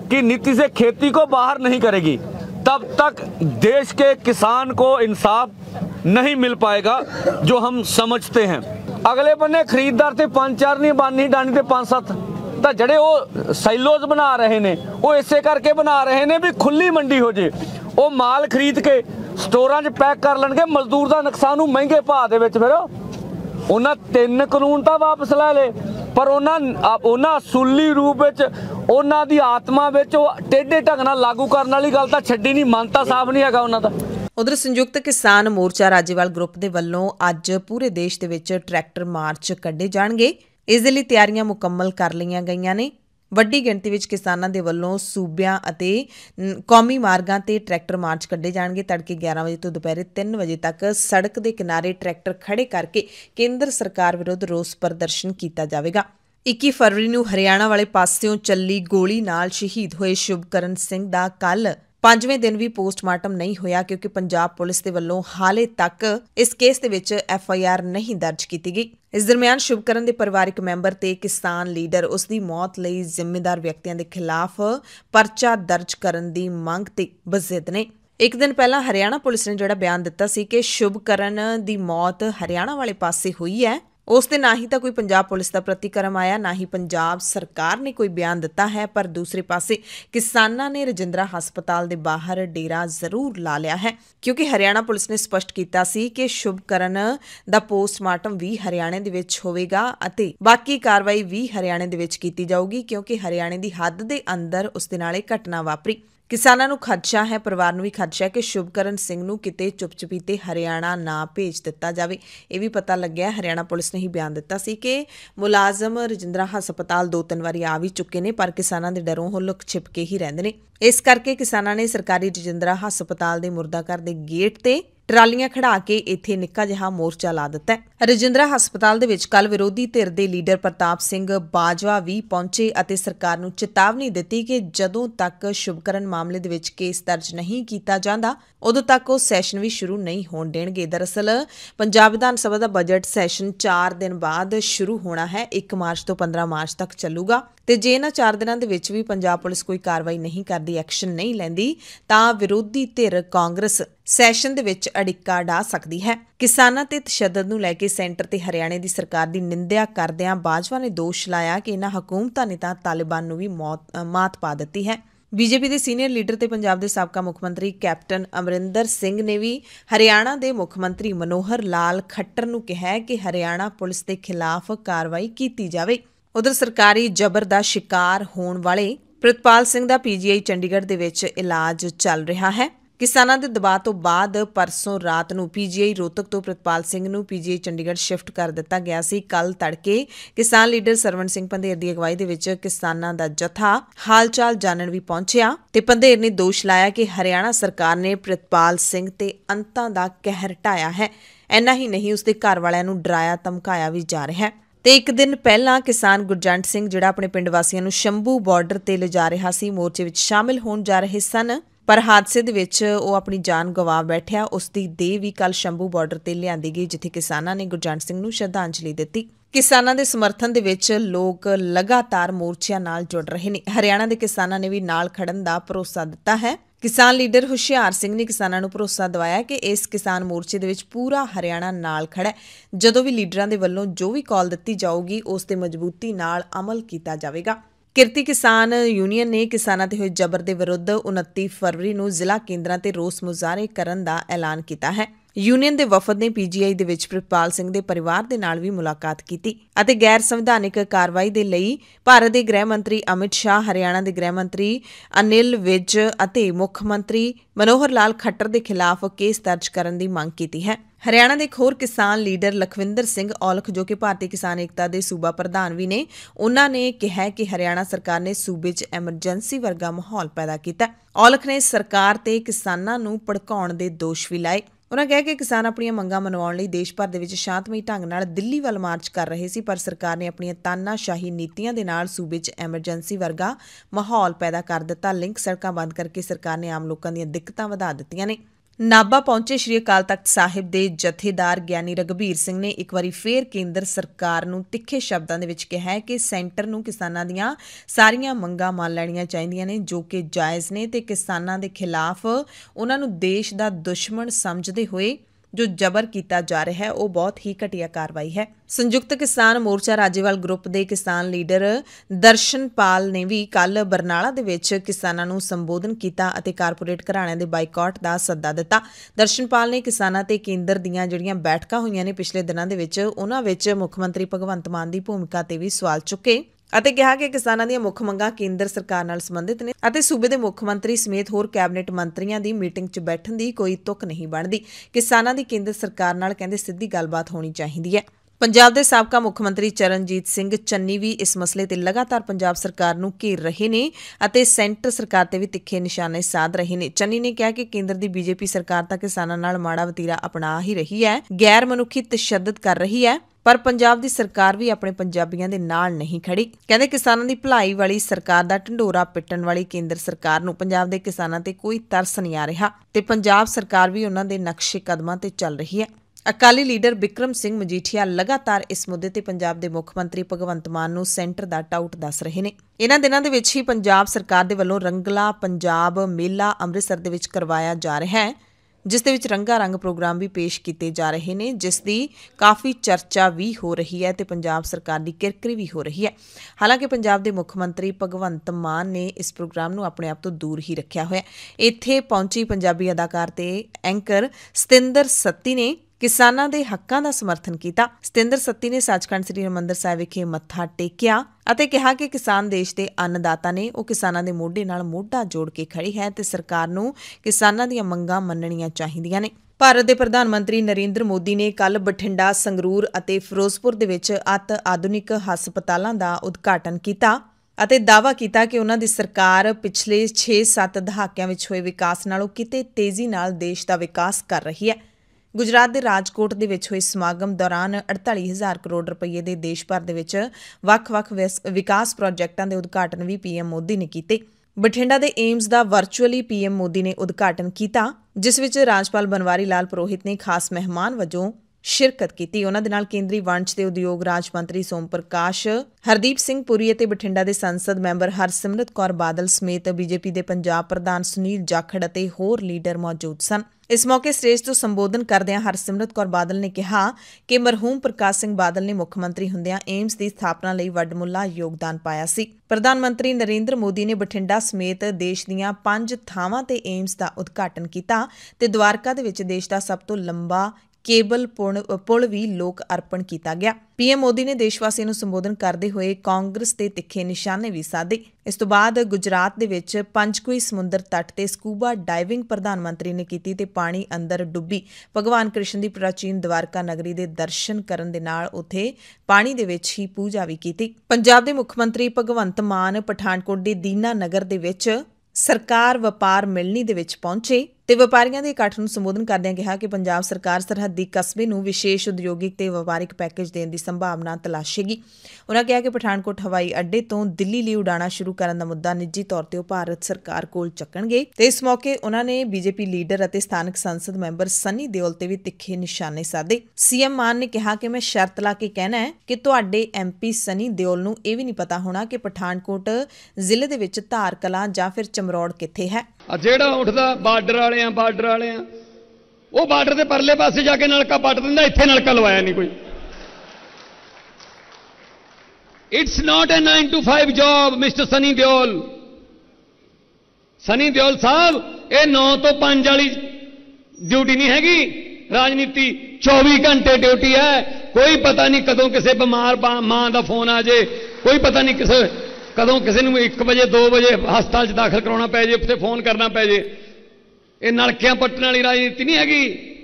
की नीति से खेती को बाहर नहीं करेगी तब तक देश के किसान को इंसाफ नहीं मिल पाएगा जो हम समझते हैं ਅਗਲੇ ਬੰਨੇ ਖਰੀਦਦਾਰ ਤੇ ਪੰਜ ਚਾਰ ਨਹੀਂ ਬਾਨੀ ਡਾਣੀ ਤੇ ਪੰਜ ਸੱਤ ਤਾਂ ਜਿਹੜੇ ਉਹ ਸੈਲੋਜ਼ ਬਣਾ ਰਹੇ ਨੇ ਉਹ ਇਸੇ ਕਰਕੇ ਬਣਾ ਰਹੇ ਨੇ ਵੀ ਖੁੱਲੀ ਮੰਡੀ ਹੋ ਜੇ ਉਹ ਮਾਲ ਖਰੀਦ ਕੇ ਸਟੋਰਾਂ 'ਚ ਪੈਕ ਕਰ ਲੈਣਗੇ ਮਜ਼ਦੂਰ ਦਾ ਨੁਕਸਾਨ ਨੂੰ ਮਹਿੰਗੇ ਭਾਅ ਦੇ ਵਿੱਚ ਫਿਰ ਉਹਨਾਂ ਤਿੰਨ ਕਾਨੂੰਨ ਤਾਂ ਵਾਪਸ ਲੈ ਲੇ ਪਰ ਉਹਨਾਂ ਉਹਨਾਂ ਅਸੂਲੀ ਰੂਪ ਵਿੱਚ ਉਹਨਾਂ ਦੀ ਆਤਮਾ ਵਿੱਚ ਉਹ ਟੇਡੇ ਢੰਗ ਨਾਲ ਲਾਗੂ ਕਰਨ ਵਾਲੀ ਗੱਲ ਤਾਂ ਛੱਡੀ ਨਹੀਂ ਮੰਨਤਾ ਸਾਫ ਨਹੀਂ ਹੈਗਾ ਉਹਨਾਂ ਦਾ ਉਧਰ ਸੰਯੁਕਤ ਕਿਸਾਨ ਮੋਰਚਾ ਰਾਜੇਵਾਲ ਗਰੁੱਪ ਦੇ ਵੱਲੋਂ ਅੱਜ ਪੂਰੇ ਦੇਸ਼ ਦੇ ਵਿੱਚ ਟਰੈਕਟਰ ਮਾਰਚ ਕੱਢੇ ਜਾਣਗੇ ਇਸ ਦੇ ਲਈ ਤਿਆਰੀਆਂ ਮੁਕੰਮਲ ਕਰ ਲਈਆਂ ਗਈਆਂ ਨੇ ਵੱਡੀ ਗਿਣਤੀ ਵਿੱਚ ਕਿਸਾਨਾਂ ਦੇ ਵੱਲੋਂ ਸੂਬਿਆਂ ਅਤੇ ਕੌਮੀ ਮਾਰਗਾਂ ਤੇ ਟਰੈਕਟਰ ਮਾਰਚ ਕੱਢੇ ਜਾਣਗੇ ਤੜਕੇ 11 ਵਜੇ ਤੋਂ ਦੁਪਹਿਰੇ 3 ਵਜੇ ਤੱਕ ਸੜਕ ਦੇ ਕਿਨਾਰੇ ਟਰੈਕਟਰ ਖੜੇ ਕਰਕੇ ਕੇਂਦਰ ਸਰਕਾਰ ਵਿਰੁੱਧ ਰੋਸ ਪ੍ਰਦਰਸ਼ਨ ਕੀਤਾ ਜਾਵੇਗਾ 21 ਫਰਵਰੀ ਨੂੰ ਹਰਿਆਣਾ ਵਾਲੇ ਪਾਸਿਓਂ ਚੱਲੀ ਗੋਲੀ ਨਾਲ ਸ਼ਹੀਦ ਹੋਏ ਸ਼ੁਭਕਰਨ ਸਿੰਘ ਦਾ ਕੱਲ ਪੰਜਵੇਂ ਦਿਨ ਵੀ ਪੋਸਟਮਾਰਟਮ ਨਹੀਂ ਹੋਇਆ ਕਿਉਂਕਿ ਪੰਜਾਬ ਪੁਲਿਸ ਦੇ ਵੱਲੋਂ ਹਾਲੇ ਤੱਕ ਇਸ ਕੇਸ ਦੇ ਵਿੱਚ ਐਫ ਆਈ ਆਰ ਨਹੀਂ ਦਰਜ ਕੀਤੀ ਗਈ ਇਸ ਦਰਮਿਆਨ ਸ਼ੁਭਕਰਨ ਦੇ ਪਰਿਵਾਰਕ ਮੈਂਬਰ ਤੇ ਕਿਸਾਨ ਲੀਡਰ ਉਸ ਦੀ ਮੌਤ ਲਈ ਜ਼ਿੰਮੇਵਾਰ ਵਿਅਕਤੀਆਂ ਦੇ ਖਿਲਾਫ ਪਰਚਾ ਦਰਜ ਕਰਨ ਦੀ ਮੰਗ ਤੇ ਬਜ਼ਿੱਦ ਨੇ ਇੱਕ ਦਿਨ ਪਹਿਲਾਂ ਹਰਿਆਣਾ ਪੁਲਿਸ ਨੇ ਜਿਹੜਾ ਬਿਆਨ ਦਿੱਤਾ ਸੀ ਕਿ ਸ਼ੁਭਕਰਨ ਦੀ ਮੌਤ ਹਰਿਆਣਾ ਵਾਲੇ ਪਾਸੇ ਹੋਈ ਹੈ ਉਸ ਤੇ ਨਾ ਹੀ ਤਾਂ ਕੋਈ ਪੰਜਾਬ ਪੁਲਿਸ ਦਾ ਪ੍ਰਤੀਕਰਮ ਆਇਆ ਨਾ ਹੀ ਪੰਜਾਬ ਸਰਕਾਰ ਨੇ ਕੋਈ ਬਿਆਨ ਦਿੱਤਾ ਹੈ ਪਰ ਦੂਸਰੇ ਪਾਸੇ ਕਿਸਾਨਾਂ ਨੇ ਰਜਿੰਦਰਾ ਹਸਪਤਾਲ ਦੇ ਬਾਹਰ ਡੇਰਾ ਜ਼ਰੂਰ ਲਾ ਲਿਆ ਹੈ ਕਿਉਂਕਿ ਹਰਿਆਣਾ ਪੁਲਿਸ ਨੇ ਸਪਸ਼ਟ ਕੀਤਾ ਸੀ ਕਿ ਸ਼ੁਭਕਰਨ ਦਾ ਪੋਸਟਮਾਰਟਮ ਵੀ ਹਰਿਆਣੇ ਦੇ ਵਿੱਚ ਹੋਵੇਗਾ ਅਤੇ ਬਾਕੀ ਕਾਰਵਾਈ ਵੀ ਹਰਿਆਣੇ ਦੇ ਵਿੱਚ ਕੀਤੀ ਜਾਊਗੀ ਕਿਉਂਕਿ ਹਰਿਆਣੇ ਦੀ ਹੱਦ ਦੇ ਅੰਦਰ ਉਸ ਦੇ ਨਾਲ ਇਹ ਘਟਨਾ ਵਾਪਰੀ ਕਿਸਾਨਾਂ ਨੂੰ ਖਰਚਾ ਹੈ ਪਰਿਵਾਰ ਨੂੰ ਵੀ ਖਰਚਾ ਹੈ ਕਿ ਸ਼ੁਭਕਰਨ ਸਿੰਘ ਨੂੰ ਕਿਤੇ ਤੇ ਹਰਿਆਣਾ ਨਾ ਭੇਜ ਦਿੱਤਾ ਜਾਵੇ ਇਹ ਵੀ ਪਤਾ ਲੱਗਿਆ ਹਰਿਆਣਾ ਪੁਲਿਸ ਨੇ ਹੀ ਬਿਆਨ ਦਿੱਤਾ ਸੀ ਕਿ ਮੁਲਾਜ਼ਮ ਰਜਿੰਦਰਾ ਹਸਪਤਾਲ ਦੋ ਤਿੰਨ ਵਾਰੀ ਆ ਵੀ ਚੁੱਕੇ ਨੇ ਪਰ ਕਿਸਾਨਾਂ ਦੇ ਡਰੋਂ ਉਹ ਲੁਕ ਛਿਪ ਕੇ ਹੀ ਰਹਿੰਦੇ ਨੇ ਇਸ ਕਰਕੇ ਕਿਸਾਨਾਂ ਨੇ ਸਰਕਾਰੀ ਰਜਿੰਦਰਾ ਹਸਪਤਾਲ ਦੇ ਮੁਰਦਾ ਘਰ ਦੇ ਗੇਟ ਤੇ ਟਰਾਲੀਆਂ ਖੜਾ ਕੇ ਇੱਥੇ ਨਿੱਕਾ ਜਿਹਾ ਮੋਰਚਾ ਲਾ ਦਿੱਤਾ ਹੈ ਰਜਿੰਦਰਾ ਹਸਪਤਾਲ ਦੇ ਵਿੱਚ ਕੱਲ ਵਿਰੋਧੀ ਧਿਰ ਦੇ ਲੀਡਰ ਪ੍ਰਤਾਪ ਸਿੰਘ ਬਾਜਵਾ ਵੀ ਪਹੁੰਚੇ ਅਤੇ ਸਰਕਾਰ ਨੂੰ ਚੇਤਾਵਨੀ ਦਿੱਤੀ ਕਿ ਜਦੋਂ ਤੱਕ ਸ਼ੁਭਕਰਨ ਮਾਮਲੇ ਦੇ ਵਿੱਚ ਕੇਸ ਦਰਜ ਨਹੀਂ ਕੀਤਾ ਜਾਂਦਾ ਉਦੋਂ ਤੱਕ ਉਹ ਸੈਸ਼ਨ ਵੀ ਸ਼ੁਰੂ ਨਹੀਂ ਹੋਣ ਦੇਣਗੇ ਦਰਅਸਲ ਪੰਜਾਬ ਵਿਧਾਨ ਸਭਾ ਦਾ ਬਜਟ ਸੈਸ਼ਨ 4 ਦਿਨ ਬਾਅਦ ਸ਼ੁਰੂ ਹੋਣਾ ਹੈ 1 ਮਾਰਚ ਤੋਂ 15 ਮਾਰਚ ਤੱਕ ਚੱਲੂਗਾ ਤੇ ਜੇ ਇਹਨਾਂ 4 ਦਿਨਾਂ ਦੇ ਵਿੱਚ ਵੀ ਪੰਜਾਬ ਪੁਲਿਸ ਕੋਈ ਕਾਰਵਾਈ ਨਹੀਂ ਕਰਦੀ ਐਕਸ਼ਨ ਨਹੀਂ ਲੈਂਦੀ ਤਾਂ ਵਿਰੋਧੀ ਧਿਰ ਕਾਂਗਰਸ ਸੈਸ਼ਨ ਦੇ ਵਿੱਚ ਅੜਿੱਕਾ ਡਾ ਸਕਦੀ ਹੈ ਕਿਸਾਨਾਂ ਤੇ ਤਸ਼ੱਦਦ ਨੂੰ ਲੈ ਕੇ ਸੈਂਟਰ ਤੇ ਹਰਿਆਣੇ ਦੀ ਸਰਕਾਰ ਦੀ ਨਿੰਦਿਆ ਕਰਦਿਆਂ ਬਾਜਵਾ ਨੇ ਦੋਸ਼ ਲਾਇਆ ਕਿ ਇਹਨਾਂ ਹਕੂਮਤਾਂ ਨੇ ਤਾਂ ਤਾਲਿਬਾਨ ਨੂੰ ਵੀ ਮੌਤ ਮਾਤ ਪਾ ਦਿੱਤੀ ਹੈ ਬੀਜੇਪੀ ਦੇ ਸੀਨੀਅਰ ਲੀਡਰ ਤੇ ਪੰਜਾਬ ਦੇ ਸਾਬਕਾ ਮੁੱਖ ਮੰਤਰੀ ਕੈਪਟਨ ਅਮਰਿੰਦਰ ਸਿੰਘ ਨੇ ਵੀ ਹਰਿਆਣਾ ਦੇ ਮੁੱਖ ਮੰਤਰੀ ਮਨੋਹਰ ਲਾਲ ਖੱਟਰ ਨੂੰ ਕਿਹਾ ਹੈ ਕਿ ਹਰਿਆਣਾ ਪੁਲਿਸ ਦੇ ਖਿਲਾਫ ਕਾਰਵਾਈ ਕੀਤੀ ਜਾਵੇ ਉਧਰ ਸਰਕਾਰੀ ਜ਼ਬਰ ਦਾ ਸ਼ਿਕਾਰ ਹੋਣ ਵਾਲੇ ਪ੍ਰਿਤਪਾਲ ਸਿੰਘ ਦਾ ਪੀਜੀਆਈ ਚੰਡੀਗੜ੍ਹ ਦੇ ਵਿੱਚ ਇਲਾਜ ਚੱਲ ਰਿਹਾ ਹੈ ਕਿਸਾਨਾਂ ਦੇ ਦਬਾਅ ਤੋਂ ਬਾਅਦ ਪਰਸੋਂ ਰਾਤ ਨੂੰ ਪੀਜੀਆਈ ਰੋਤਕ ਤੋਂ ਪ੍ਰਤਪਾਲ ਸਿੰਘ ਨੂੰ ਪੀਜੀਆਈ ਚੰਡੀਗੜ੍ਹ ਸ਼ਿਫਟ ਕਰ ਦਿੱਤਾ ਗਿਆ ਸੀ ਕੱਲ ਤੜਕੇ ਕਿਸਾਨ ਲੀਡਰ ਸਰਵਣ ਸਿੰਘ ਪੰਧੇਰ ਦੀ ਅਗਵਾਈ ਦੇ ਵਿੱਚ ਕਿਸਾਨਾਂ ਦਾ ਜਥਾ ਹਾਲਚਾਲ ਜਾਣਨ ਵੀ ਪਹੁੰਚਿਆ ਤੇ ਪੰਧੇਰ ਨੇ ਦੋਸ਼ ਲਾਇਆ ਕਿ ਹਰਿਆਣਾ ਸਰਕਾਰ ਨੇ ਪ੍ਰਤਪਾਲ ਸਿੰਘ ਤੇ ਅੰਤਾਂ ਦਾ ਕਹਿਰ ਟਾਇਆ ਹੈ ਐਨਾ ਹੀ ਨਹੀਂ ਉਸਦੇ ਘਰ ਵਾਲਿਆਂ ਨੂੰ ਡਰਾਇਆ ਧਮਕਾਇਆ ਵੀ ਜਾ ਰਿਹਾ ਹੈ ਤੇ ਇੱਕ ਦਿਨ ਪਹਿਲਾਂ ਕਿਸਾਨ ਗੁਰਜੰਟ ਸਿੰਘ ਜਿਹੜਾ ਆਪਣੇ ਪਿੰਡ ਵਾਸੀਆਂ ਨੂੰ ਸ਼ੰਭੂ ਬਾਰਡਰ ਤੇ ਲਿਜਾ ਰਿਹਾ ਸੀ ਮੋਰਚੇ ਵਿੱਚ ਸ਼ਾਮਿਲ ਹੋਣ ਜਾ ਰਹੇ ਸਨ ਪਰ ਹਾਦਸੇ ਦੇ ਵਿੱਚ ਉਹ ਆਪਣੀ ਜਾਨ ਗਵਾ ਬੈਠਿਆ ਉਸ ਦੀ ਦੇਹ ਵੀ ਕੱਲ ਸ਼ੰਭੂ ਬਾਰਡਰ ਤੇ ਲਿਆਂਦੀ ਗਈ ਜਿੱਥੇ ਕਿਸਾਨਾਂ ਨੇ ਗੁਰਜੰਤ ਸਿੰਘ ਨੂੰ ਸ਼ਰਧਾਂਜਲੀ ਦਿੱਤੀ ਕਿਸਾਨਾਂ ਦੇ ਸਮਰਥਨ ਦੇ ਵਿੱਚ ਲੋਕ ਲਗਾਤਾਰ ਮੋਰਚਿਆਂ ਨਾਲ ਜੁੜ ਰਹੇ ਨੇ ਹਰਿਆਣਾ ਦੇ ਕਿਸਾਨਾਂ ਨੇ ਵੀ ਨਾਲ ਖੜਨ ਦਾ ਭਰੋਸਾ ਦਿੱਤਾ ਹੈ ਕਿਸਾਨ ਲੀਡਰ ਹੁਸ਼ਿਆਰ ਸਿੰਘ ਨੇ ਕਿਸਾਨਾਂ ਨੂੰ ਭਰੋਸਾ ਦਿਵਾਇਆ ਕਿ ਇਸ ਕਿਸਾਨ ਮੋਰਚੇ ਦੇ ਵਿੱਚ ਪੂਰਾ ਹਰਿਆਣਾ ਨਾਲ ਖੜਾ ਹੈ ਜਦੋਂ ਵੀ ਲੀਡਰਾਂ ਦੇ ਵੱਲੋਂ ਜੋ ਵੀ ਕਾਲ ਦਿੱਤੀ ਜਾਊਗੀ ਉਸ ਤੇ ਮਜ਼ਬੂਤੀ ਨਾਲ ਅਮਲ ਕੀਤਾ ਜਾਵੇਗਾ ਕਿਰਤੀ ਕਿਸਾਨ ਯੂਨੀਅਨ ਨੇ ਕਿਸਾਨਾਂ ਤੇ ਹੋਏ ਜ਼ਬਰ ਦੇ ਵਿਰੁੱਧ 29 ਫਰਵਰੀ ਨੂੰ ਜ਼ਿਲ੍ਹਾ ਕੇਂਦਰਾਂ ਤੇ ਰੋਸ ਮੁਜ਼ਾਹਰੇ ਕਰਨ ਦਾ ਐਲਾਨ ਕੀਤਾ ਹੈ ਯੂਨੀਅਨ ਦੇ ਵਫਦ ਨੇ ਪੀਜੀਆਈ ਦੇ ਵਿੱਚ ਪ੍ਰਿਤਪਾਲ ਸਿੰਘ ਦੇ ਪਰਿਵਾਰ ਦੇ ਨਾਲ ਵੀ ਮੁਲਾਕਾਤ ਕੀਤੀ ਅਤੇ ਗੈਰ ਸੰਵਿਧਾਨਿਕ ਕਾਰਵਾਈ ਦੇ ਲਈ ਭਾਰਤ ਦੇ ਗ੍ਰਹਿ ਮੰਤਰੀ ਅਮਿਤ ਸ਼ਾਹ ਹਰਿਆਣਾ ਦੇ ਗ੍ਰਹਿ ਮੰਤਰੀ ਅਨਿਲ ਵਿਜ ਅਤੇ ਮੁੱਖ ਮੰਤਰੀ ਮਨੋਹਰ ਲਾਲ ਖੱਟਰ ਦੇ ਖਿਲਾਫ ਕੇਸ ਦਰਜ ਕਰਨ ਦੀ ਮੰਗ ਕੀਤੀ ਹੈ ਹਰਿਆਣਾ ਦੇ ਖੋਰ ਕਿਸਾਨ ਲੀਡਰ ਲਖਵਿੰਦਰ ਸਿੰਘ ਔਲਖ ਜੋ ਕਿ ਭਾਰਤੀ ਕਿਸਾਨ ਏਕਤਾ ਦੇ ਸੂਬਾ ਪ੍ਰਧਾਨ ਵੀ ਨੇ ਉਹਨਾਂ ਨੇ ਕਿਹਾ ਕਿ ਹਰਿਆਣਾ ਸਰਕਾਰ ਨੇ ਸੂਬੇ 'ਚ ਐਮਰਜੈਂਸੀ ਵਰਗਾ ਮਾਹੌਲ ਪੈਦਾ ਕੀਤਾ ਔਲਖ ਨੇ ਸਰਕਾਰ ਤੇ ਕਿਸਾਨਾਂ ਨੂੰ ਭੜਕਾਉਣ ਦੇ ਦੋਸ਼ ਵੀ ਲਾਏ ਉਹਨਾਂ ਕਹਿ ਕੇ ਕਿਸਾਨ ਆਪਣੀਆਂ ਮੰਗਾਂ ਮਨਵਾਉਣ ਲਈ ਦੇਸ਼ ਭਰ ਦੇ ਵਿੱਚ ਸ਼ਾਂਤਮਈ ਢੰਗ ਨਾਲ ਦਿੱਲੀ ਵੱਲ ਮਾਰਚ ਕਰ ਰਹੇ ਸੀ ਪਰ ਸਰਕਾਰ ਨੇ ਆਪਣੀਆਂ ਤਾਨਾਸ਼ਾਹੀ ਨੀਤੀਆਂ ਦੇ ਨਾਲ ਸੂਬੇ 'ਚ ਐਮਰਜੈਂਸੀ ਵਰਗਾ ਮਾਹੌਲ ਪੈਦਾ ਕਰ ਦਿੱਤਾ ਲਿੰਕ ਸੜਕਾਂ ਬੰਦ ਕਰਕੇ ਸਰਕਾਰ ਨੇ ਆਮ ਲੋਕਾਂ ਦੀਆਂ ਦਿੱਕਤਾਂ ਵਧਾ ਦਿੱਤੀਆਂ ਨੇ ਨਾਬਾ ਪਹੁੰਚੇ ਸ਼੍ਰੀ ਅਕਾਲ ਤਖਤ ਸਾਹਿਬ ਦੇ ਜਥੇਦਾਰ ਗਿਆਨੀ ਰਗਵੀਰ ਸਿੰਘ ਨੇ ਇੱਕ ਵਾਰੀ ਫੇਰ ਕੇਂਦਰ ਸਰਕਾਰ ਨੂੰ ਤਿੱਖੇ ਸ਼ਬਦਾਂ ਦੇ ਵਿੱਚ ਕਿਹਾ ਹੈ ਕਿ ਸੈਂਟਰ ਨੂੰ ਕਿਸਾਨਾਂ ਦੀਆਂ ਸਾਰੀਆਂ ਮੰਗਾਂ ਮੰਨ ਲੈਣੀਆਂ ਚਾਹੀਦੀਆਂ ਨੇ ਜੋ ਕਿ ਜਾਇਜ਼ ਨੇ ਤੇ ਕਿਸਾਨਾਂ ਦੇ ਖਿਲਾਫ ਉਹਨਾਂ ਨੂੰ ਦੇਸ਼ ਦਾ ਦੁਸ਼ਮਣ ਸਮਝਦੇ ਹੋਏ ਜੋ ਜ਼ਬਰ ਕੀਤਾ ਜਾ ਰਿਹਾ ਹੈ ਉਹ ਬਹੁਤ ਹੀ ਘਟੀਆ ਕਾਰਵਾਈ ਹੈ ਸੰਯੁਕਤ ਕਿਸਾਨ ਮੋਰਚਾ ਰਾਜੇਵਾਲ ਗਰੁੱਪ ਦੇ ਕਿਸਾਨ ਲੀਡਰ ਦਰਸ਼ਨਪਾਲ ਨੇ ਵੀ ਕੱਲ ਬਰਨਾਲਾ ਦੇ ਵਿੱਚ ਕਿਸਾਨਾਂ ਨੂੰ ਸੰਬੋਧਨ ਕੀਤਾ ਅਤੇ ਕਾਰਪੋਰੇਟ ਘਰਾਣਿਆਂ ਦੇ ਬਾਈਕਾਟ ਦਾ ਸੱਦਾ ਦਿੱਤਾ ਦਰਸ਼ਨਪਾਲ ਨੇ ਕਿਸਾਨਾਂ ਤੇ ਕੇਂਦਰ ਦੀਆਂ ਜਿਹੜੀਆਂ ਬੈਠਕਾਂ ਹੋਈਆਂ ਨੇ ਪਿਛਲੇ ਦਿਨਾਂ ਦੇ ਵਿੱਚ ਉਹਨਾਂ ਵਿੱਚ ਮੁੱਖ ਮੰਤਰੀ ਭਗਵੰਤ ਮਾਨ ਦੀ ਭੂਮਿਕਾ ਤੇ ਵੀ ਸਵਾਲ ਚੁੱਕੇ ਅਤੇ ਕਿਹਾ ਕਿ ਕਿਸਾਨਾਂ ਦੀਆਂ ਮੁੱਖ ਮੰਗਾਂ ਕੇਂਦਰ ਸਰਕਾਰ ਨਾਲ ਸੰਬੰਧਿਤ ਨੇ ਅਤੇ ਸੂਬੇ ਦੇ ਮੁੱਖ ਮੰਤਰੀ ਸਮੇਤ ਹੋਰ ਕੈਬਨਿਟ ਮੰਤਰੀਆਂ ਦੀ ਮੀਟਿੰਗ 'ਚ ਬੈਠਣ ਦੀ ਕੋਈ ਤੁਕ ਨਹੀਂ ਬਣਦੀ ਕਿਸਾਨਾਂ ਦੀ ਕੇਂਦਰ ਸਰਕਾਰ ਨਾਲ ਕਹਿੰਦੇ ਸਿੱਧੀ ਗੱਲਬਾਤ ਹੋਣੀ ਚਾਹੀਦੀ ਹੈ ਪੰਜਾਬ ਦੇ ਸਾਬਕਾ ਮੁੱਖ ਮੰਤਰੀ ਚਰਨਜੀਤ ਸਿੰਘ ਚੰਨੀ ਵੀ ਇਸ ਮਸਲੇ ਤੇ ਲਗਾਤਾਰ ਪੰਜਾਬ ਸਰਕਾਰ ਨੂੰ ਘੇਰ ਰਹੇ ਨੇ ਅਤੇ ਸੈਂਟਰ ਸਰਕਾਰ ਤੇ ਵੀ ਤਿੱਖੇ ਨਿਸ਼ਾਨੇ ਸਾਧ ਰਹੇ ਨੇ ਚੰਨੀ ਨੇ ਕਿਹਾ ਕਿ ਕੇਂਦਰ ਦੀ ਬੀਜੇਪੀ ਸਰਕਾਰ ਤਾਂ ਕਿਸਾਨਾਂ ਨਾਲ ਮਾੜਾ ਵਤੀਰਾ ਅਪਣਾ ਹੀ ਰਹੀ ਹੈ ਗੈਰ ਮਨੁੱਖੀ ਤਸ਼ੱਦਦ ਕਰ ਰਹੀ ਹੈ ਪਰ ਪੰਜਾਬ ਦੀ ਸਰਕਾਰ ਵੀ ਆਪਣੇ ਪੰਜਾਬੀਆਂ ਦੇ ਨਾਲ ਨਹੀਂ ਖੜੀ ਕਹਿੰਦੇ ਕਿਸਾਨਾਂ ਦੀ ਭਲਾਈ ਵਾਲੀ ਸਰਕਾਰ ਦਾ ਢੰਡੋਰਾ ਪਿੱਟਣ ਵਾਲੀ ਕੇਂਦਰ ਸਰਕਾਰ ਨੂੰ ਪੰਜਾਬ ਦੇ ਕਿਸਾਨਾਂ ਤੇ ਕੋਈ ਤਰਸ ਨਹੀਂ ਆ ਰਿਹਾ ਤੇ ਪੰਜਾਬ ਸਰਕਾਰ ਵੀ ਉਹਨਾਂ ਦੇ ਨਕਸ਼ੇ ਕਦਮਾਂ ਤੇ ਚੱਲ ਰਹੀ ਹੈ ਅਕਾਲੀ ਲੀਡਰ ਵਿਕਰਮ ਸਿੰਘ ਮਜੀਠੀਆ ਲਗਾਤਾਰ ਇਸ ਮੁੱਦੇ ਤੇ ਪੰਜਾਬ ਦੇ ਮੁੱਖ ਮੰਤਰੀ ਭਗਵੰਤ ਮਾਨ ਨੂੰ ਸੈਂਟਰ ਦਾ ਟਾਊਟ ਦੱਸ ਰਹੇ ਨੇ ਇਹਨਾਂ ਦਿਨਾਂ ਦੇ ਵਿੱਚ ਹੀ ਪੰਜਾਬ ਸਰਕਾਰ ਦੇ ਵੱਲੋਂ ਰੰਗਲਾ ਪੰਜਾਬ ਮੇਲਾ ਅੰਮ੍ਰਿਤਸਰ ਦੇ ਵਿੱਚ ਕਰਵਾਇਆ ਜਾ ਰਿਹਾ ਹੈ ਜਿਸ ਦੇ ਵਿੱਚ ਰੰਗਾ ਰੰਗ ਪ੍ਰੋਗਰਾਮ ਵੀ ਪੇਸ਼ ਕੀਤੇ ਜਾ ਰਹੇ ਨੇ ਜਿਸ ਦੀ ਕਾਫੀ ਚਰਚਾ ਵੀ ਹੋ ਰਹੀ ਹੈ ਤੇ ਪੰਜਾਬ ਸਰਕਾਰ ਦੀ ਕਿਰਕਰੀ ਵੀ ਹੋ ਰਹੀ ਹੈ ਹਾਲਾਂਕਿ ਪੰਜਾਬ ਦੇ ਮੁੱਖ ਮੰਤਰੀ ਭਗਵੰਤ ਮਾਨ ਨੇ ਇਸ ਪ੍ਰੋਗਰਾਮ ਨੂੰ ਆਪਣੇ ਆਪ ਤੋਂ ਦੂਰ ਹੀ ਰੱਖਿਆ ਹੋਇਆ ਇੱਥੇ ਪਹੁੰਚੀ ਪੰਜਾਬੀ ਅਦਾਕਾਰ ਤੇ ਐਂਕਰ ਸਤਿੰਦਰ ਸੱਤੀ ਨੇ ਕਿਸਾਨਾਂ ਦੇ ਹੱਕਾਂ ਦਾ ਸਮਰਥਨ ਕੀਤਾ ਸਤਿੰਦਰ ਸੱਤੀ ਨੇ ਸੱਚਖੰਡ ਸ੍ਰੀ ਹਰਮੰਦਰ ਸਾਹਿਬ ਵਿਖੇ ਮੱਥਾ ਟੇਕਿਆ ਅਤੇ ਕਿਹਾ ਕਿ ਕਿਸਾਨ ਦੇਸ਼ ਦੇ ਅੰਨਦਾਤਾ ਨੇ ਉਹ ਕਿਸਾਨਾਂ ਦੇ ਮੋਢੇ ਨਾਲ ਮੋਢਾ ਜੋੜ ਕੇ ਖੜੀ ਹੈ ਤੇ ਸਰਕਾਰ ਨੂੰ ਕਿਸਾਨਾਂ ਦੀਆਂ ਮੰਗਾਂ ਮੰਨਣੀਆਂ ਚਾਹੀਦੀਆਂ ਨੇ ਭਾਰਤ ਦੇ ਪ੍ਰਧਾਨ ਮੰਤਰੀ ਨਰਿੰਦਰ ਮੋਦੀ ਨੇ ਕੱਲ ਬਠਿੰਡਾ, ਸੰਗਰੂਰ ਅਤੇ ਫਿਰੋਜ਼ਪੁਰ ਦੇ ਵਿੱਚ ਅਤ ਆਧੁਨਿਕ ਹਸਪਤਾਲਾਂ ਦਾ ਉਦਘਾਟਨ ਕੀਤਾ ਅਤੇ ਦਾਅਵਾ ਕੀਤਾ ਕਿ ਉਹਨਾਂ ਦੀ ਸਰਕਾਰ ਪਿਛਲੇ 6-7 ਦਹਾਕਿਆਂ ਵਿੱਚ ਹੋਏ ਵਿਕਾਸ ਨਾਲੋਂ ਕਿਤੇ ਤੇਜ਼ੀ ਨਾਲ ਦੇਸ਼ ਦਾ ਵਿਕਾਸ ਕਰ ਰਹੀ ਹੈ। ਗੁਜਰਾਤ ਦੇ ਰਾਜਕੋਟ ਦੇ ਵਿੱਚ ਹੋਏ ਸਮਾਗਮ ਦੌਰਾਨ 48000 ਕਰੋੜ ਰੁਪਏ ਦੇ ਦੇਸ਼ ਭਰ ਦੇ ਵਿੱਚ ਵੱਖ-ਵੱਖ ਵਿਕਾਸ ਪ੍ਰੋਜੈਕਟਾਂ ਦੇ ਉਦਘਾਟਨ ਵੀ ਪੀਐਮ ਮੋਦੀ ਨੇ ਕੀਤੇ ਬਠਿੰਡਾ ਦੇ ਏਮਸ ਦਾ ਵਰਚੁਅਲੀ ਪੀਐਮ ਮੋਦੀ ਨੇ ਉਦਘਾਟਨ ਕੀਤਾ ਜਿਸ ਵਿੱਚ ਰਾਜਪਾਲ ਬਨਵਾਰੀ ਲਾਲ ਪ੍ਰੋਹਿਤ ਨੇ ਖਾਸ ਮਹਿਮਾਨ ਵਜੋਂ ਸ਼ਿਰਕਤ ਕੀਤੀ ਉਹਨਾਂ ਦੇ ਨਾਲ ਕੇਂਦਰੀ ਵਣਜ ਤੇ ਉਦਯੋਗ ਰਾਜ ਮੰਤਰੀ ਸੋਮ ਪ੍ਰਕਾਸ਼ ਹਰਦੀਪ ਸਿੰਘ ਪੁਰੀ ਅਤੇ ਬਠਿੰਡਾ ਦੇ ਸੰਸਦ ਮੈਂਬਰ ਹਰਸਿਮਰਤ ਕੌਰ ਬਾਦਲ ਸਮੇਤ ਬੀਜੇਪੀ ਦੇ ਪੰਜਾਬ ਪ੍ਰਧਾਨ ਸੁਨੀਲ ਜਾਖੜ ਅਤੇ ਹੋਰ ਲੀਡਰ ਮੌਜੂਦ ਸਨ ਇਸ ਮੌਕੇ ਸਟੇਜ ਤੋਂ ਸੰਬੋਧਨ ਕਰਦਿਆਂ ਹਰਸਿਮਰਤ ਕੌਰ ਬਾਦਲ ਨੇ ਕਿਹਾ ਕਿ ਮਰਹੂਮ ਪ੍ਰਕਾਸ਼ ਸਿੰਘ ਬਾਦਲ ਨੇ ਮੁੱਖ ਮੰਤਰੀ ਹੁੰਦਿਆਂ ਏਮਸ ਦੀ ਸਥਾਪਨਾ ਲਈ ਵੱਡਮੁੱਲਾ ਯੋਗਦਾਨ ਪਾਇਆ ਸੀ ਪ੍ਰਧਾਨ ਮੰਤਰੀ ਨਰਿੰਦਰ ਮੋਦੀ ਨੇ ਬਠਿੰਡਾ ਸਮੇਤ ਦੇਸ਼ ਦੀਆਂ ਪੰਜ ਥਾਵਾਂ ਤੇ ਏਮਸ ਦਾ ਉਦਘਾਟਨ ਕੀਤਾ ਤੇ ਦਵਾਰਕਾ ਦੇ ਵਿੱਚ ਦੇਸ਼ ਦਾ ਸਭ ਤੋਂ ਲੰਬਾ ਕੇਬਲ ਪੁਲ ਵੀ ਲੋਕ ਅਰਪਣ ਕੀਤਾ ਗਿਆ ਪੀਐਮ ਮੋਦੀ ਨੇ ਦੇਸ਼ ਵਾਸੀਆਂ ਨੂੰ ਸੰਬੋਧਨ ਕਰਦੇ ਹੋਏ ਕਾਂਗਰਸ ਤੇ ਤਿੱਖੇ ਨਿਸ਼ਾਨੇ ਵੀ ਸਾਧੇ ਇਸ ਤੋਂ ਬਾਅਦ ਗੁਜਰਾਤ ਦੇ ਵਿੱਚ ਪੰਚਕੂਈ ਸਮੁੰਦਰ ਤੱਟ ਤੇ ਸਕੂਬਾ ਡਾਈਵਿੰਗ ਪ੍ਰਧਾਨ ਮੰਤਰੀ ਨੇ ਕੀਤੀ ਤੇ ਪਾਣੀ ਅੰਦਰ ਡੁੱਬੀ ਭਗਵਾਨ ਕ੍ਰਿਸ਼ਨ ਦੀ ਪ੍ਰਾਚੀਨ ਦਵਾਰਕਾ ਨਗਰੀ ਦੇ ਦਰਸ਼ਨ ਕਰਨ ਦੇ ਨਾਲ ਉਥੇ ਪਾਣੀ ਦੇ ਵਿੱਚ ਹੀ ਪੂਜਾ ਵੀ ਕੀਤੀ ਪੰਜਾਬ ਦੇ ਮੁੱਖ ਮੰਤਰੀ ਭਗਵੰਤ ਮਾਨ ਪਠਾਨਕੋਟ ਦੇ ਦੀਨਾ ਨਗਰ ਦੇ ਵਿੱਚ ਸਰਕਾਰ ਵਪਾਰ ਮਿਲਣੀ ਦੇ ਵਿੱਚ ਪਹੁੰਚੇ ਤੇ ਵਪਾਰੀਆਂ ਦੇ ਇਕੱਠ ਨੂੰ ਸੰਬੋਧਨ ਕਰਦਿਆਂ ਕਿਹਾ ਕਿ ਪੰਜਾਬ ਸਰਕਾਰ ਸਰਹੱਦੀ ਕਸਬੇ ਨੂੰ ਵਿਸ਼ੇਸ਼ ਉਦਯੋਗਿਕ ਤੇ ਵਪਾਰਿਕ ਪੈਕੇਜ ਦੇਣ ਦੀ ਸੰਭਾਵਨਾ ਤਲਾਸ਼ੇਗੀ ਉਹਨਾਂ ਕਿਹਾ ਕਿ ਪਠਾਨਕੋਟ ਹਵਾਈ ਅੱਡੇ ਤੋਂ ਦਿੱਲੀ ਲਈ ਉਡਾਣਾ ਸ਼ੁਰੂ ਕਰਨ ਦਾ ਮੁੱਦਾ ਨਿੱਜੀ ਤੌਰ ਤੇ ਉਹ ਭਾਰਤ ਸਰਕਾਰ ਕੋਲ ਚੱਕਣਗੇ ਤੇ ਇਸ ਮੌਕੇ ਉਹਨਾਂ ਨੇ ਬੀਜੇਪੀ ਲੀਡਰ ਅਤੇ ਸਥਾਨਕ ਸੰਸਦ ਮੈਂਬਰ ਸਨੀ ਦਿਓਲ ਤੇ ਵੀ ਤਿੱਖੇ ਨਿਸ਼ਾਨੇ ਸਾਧੇ ਸੀਐਮ ਮਾਨ ਨੇ ਕਿਹਾ ਕਿ ਮੈਂ ਸ਼ਰਤ ਲਾ ਕੇ ਕਹਿਣਾ ਹੈ ਕਿ ਤੁਹਾਡੇ ਐਮਪੀ ਸਨੀ ਦਿਓਲ ਨੂੰ ਇਹ ਵੀ ਨਹੀਂ ਪਤਾ ਹੋਣਾ ਕਿ ਪਠਾਨਕੋਟ ਜ਼ਿਲ੍ਹੇ ਦੇ ਵਿੱਚ ਧਾਰ ਜਾਂ ਫਿਰ ਚਮਰੌੜ ਕਿੱਥੇ ਹੈ ਆ ਜਿਹੜਾ ਉੱਠਦਾ ਬਾਰਡਰ ਵਾਲਿਆਂ ਬਾਰਡਰ ਵਾਲਿਆਂ ਉਹ ਬਾਰਡਰ ਦੇ ਪਰਲੇ ਪਾਸੇ ਜਾ ਕੇ ਨਲਕਾ ਪੱਟ ਦਿੰਦਾ ਇੱਥੇ ਨਲਕਾ ਲਵਾਇਆ ਨਹੀਂ ਕੋਈ it's not a 9 to 5 job mister Sunny Deol Sunny Deol sahib ਇਹ 9 ਤੋਂ 5 ਵਾਲੀ ਡਿਊਟੀ ਨਹੀਂ ਹੈਗੀ ਰਾਜਨੀਤੀ 24 ਘੰਟੇ ਡਿਊਟੀ ਹੈ ਕੋਈ ਪਤਾ ਨਹੀਂ ਕਦੋਂ ਕਿਸੇ ਬਿਮਾਰ ਮਾਂ ਦਾ ਫੋਨ ਆ ਜੇ ਕੋਈ ਪਤਾ ਨਹੀਂ ਕਿਸੇ ਕਦੋਂ ਕਿਸੇ ਨੂੰ 1 ਵਜੇ 2 ਵਜੇ ਹਸਪਤਾਲ 'ਚ ਦਾਖਲ ਕਰਾਉਣਾ ਪੈ ਜੇ ਉੱਥੇ ਫੋਨ ਕਰਨਾ ਪੈ ਜੇ ਇਹ ਨਲਕਿਆਂ ਪੱਟਣ ਵਾਲੀ ਰਾਜਨੀਤੀ ਨਹੀਂ ਹੈਗੀ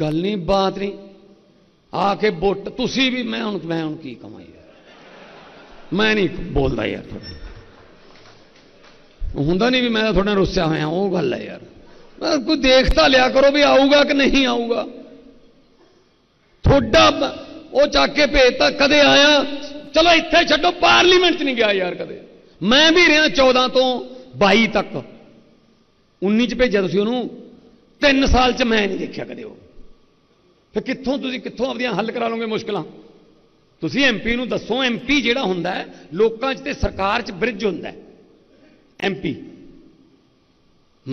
ਗੱਲ ਨਹੀਂ ਬਾਤ ਨਹੀਂ ਆ ਕੇ ਵੋਟ ਤੁਸੀਂ ਵੀ ਮੈਂ ਹੁਣ ਮੈਂ ਹੁਣ ਕੀ ਕਹਾਂ ਯਾਰ ਮੈਂ ਨਹੀਂ ਬੋਲਦਾ ਯਾਰ ਹੁੰਦਾ ਨਹੀਂ ਵੀ ਮੈਂ ਤੁਹਾਡੇ ਨਾਲ ਰੁੱਸਿਆ ਹੋਇਆ ਉਹ ਗੱਲ ਹੈ ਯਾਰ ਕੋਈ ਦੇਖਤਾ ਲਿਆ ਕਰੋ ਵੀ ਆਊਗਾ ਕਿ ਨਹੀਂ ਆਊਗਾ ਥੋੜਾ ਉਹ ਚੱਕ ਕੇ ਭੇਜਤਾ ਕਦੇ ਆਇਆ ਚਲੋ ਇੱਥੇ ਛੱਡੋ ਪਾਰਲੀਮੈਂਟ 'ਚ ਨਹੀਂ ਗਿਆ ਯਾਰ ਕਦੇ ਮੈਂ ਵੀ ਰਿਹਾ 14 ਤੋਂ 22 ਤੱਕ 19 'ਚ ਭੇਜਿਆ ਤੁਸੀਂ ਉਹਨੂੰ 3 ਸਾਲ 'ਚ ਮੈਂ ਨਹੀਂ ਦੇਖਿਆ ਕਦੇ ਉਹ ਫਿਰ ਕਿੱਥੋਂ ਤੁਸੀਂ ਕਿੱਥੋਂ ਆਪਣੀਆਂ ਹੱਲ ਕਰਾ ਲਓਗੇ ਮੁਸ਼ਕਲਾਂ ਤੁਸੀਂ ਐਮਪੀ ਨੂੰ ਦੱਸੋ ਐਮਪੀ ਜਿਹੜਾ ਹੁੰਦਾ ਹੈ ਲੋਕਾਂ 'ਚ ਤੇ ਸਰਕਾਰ 'ਚ ਬ੍ਰਿਜ ਹੁੰਦਾ ਹੈ ਐਮਪੀ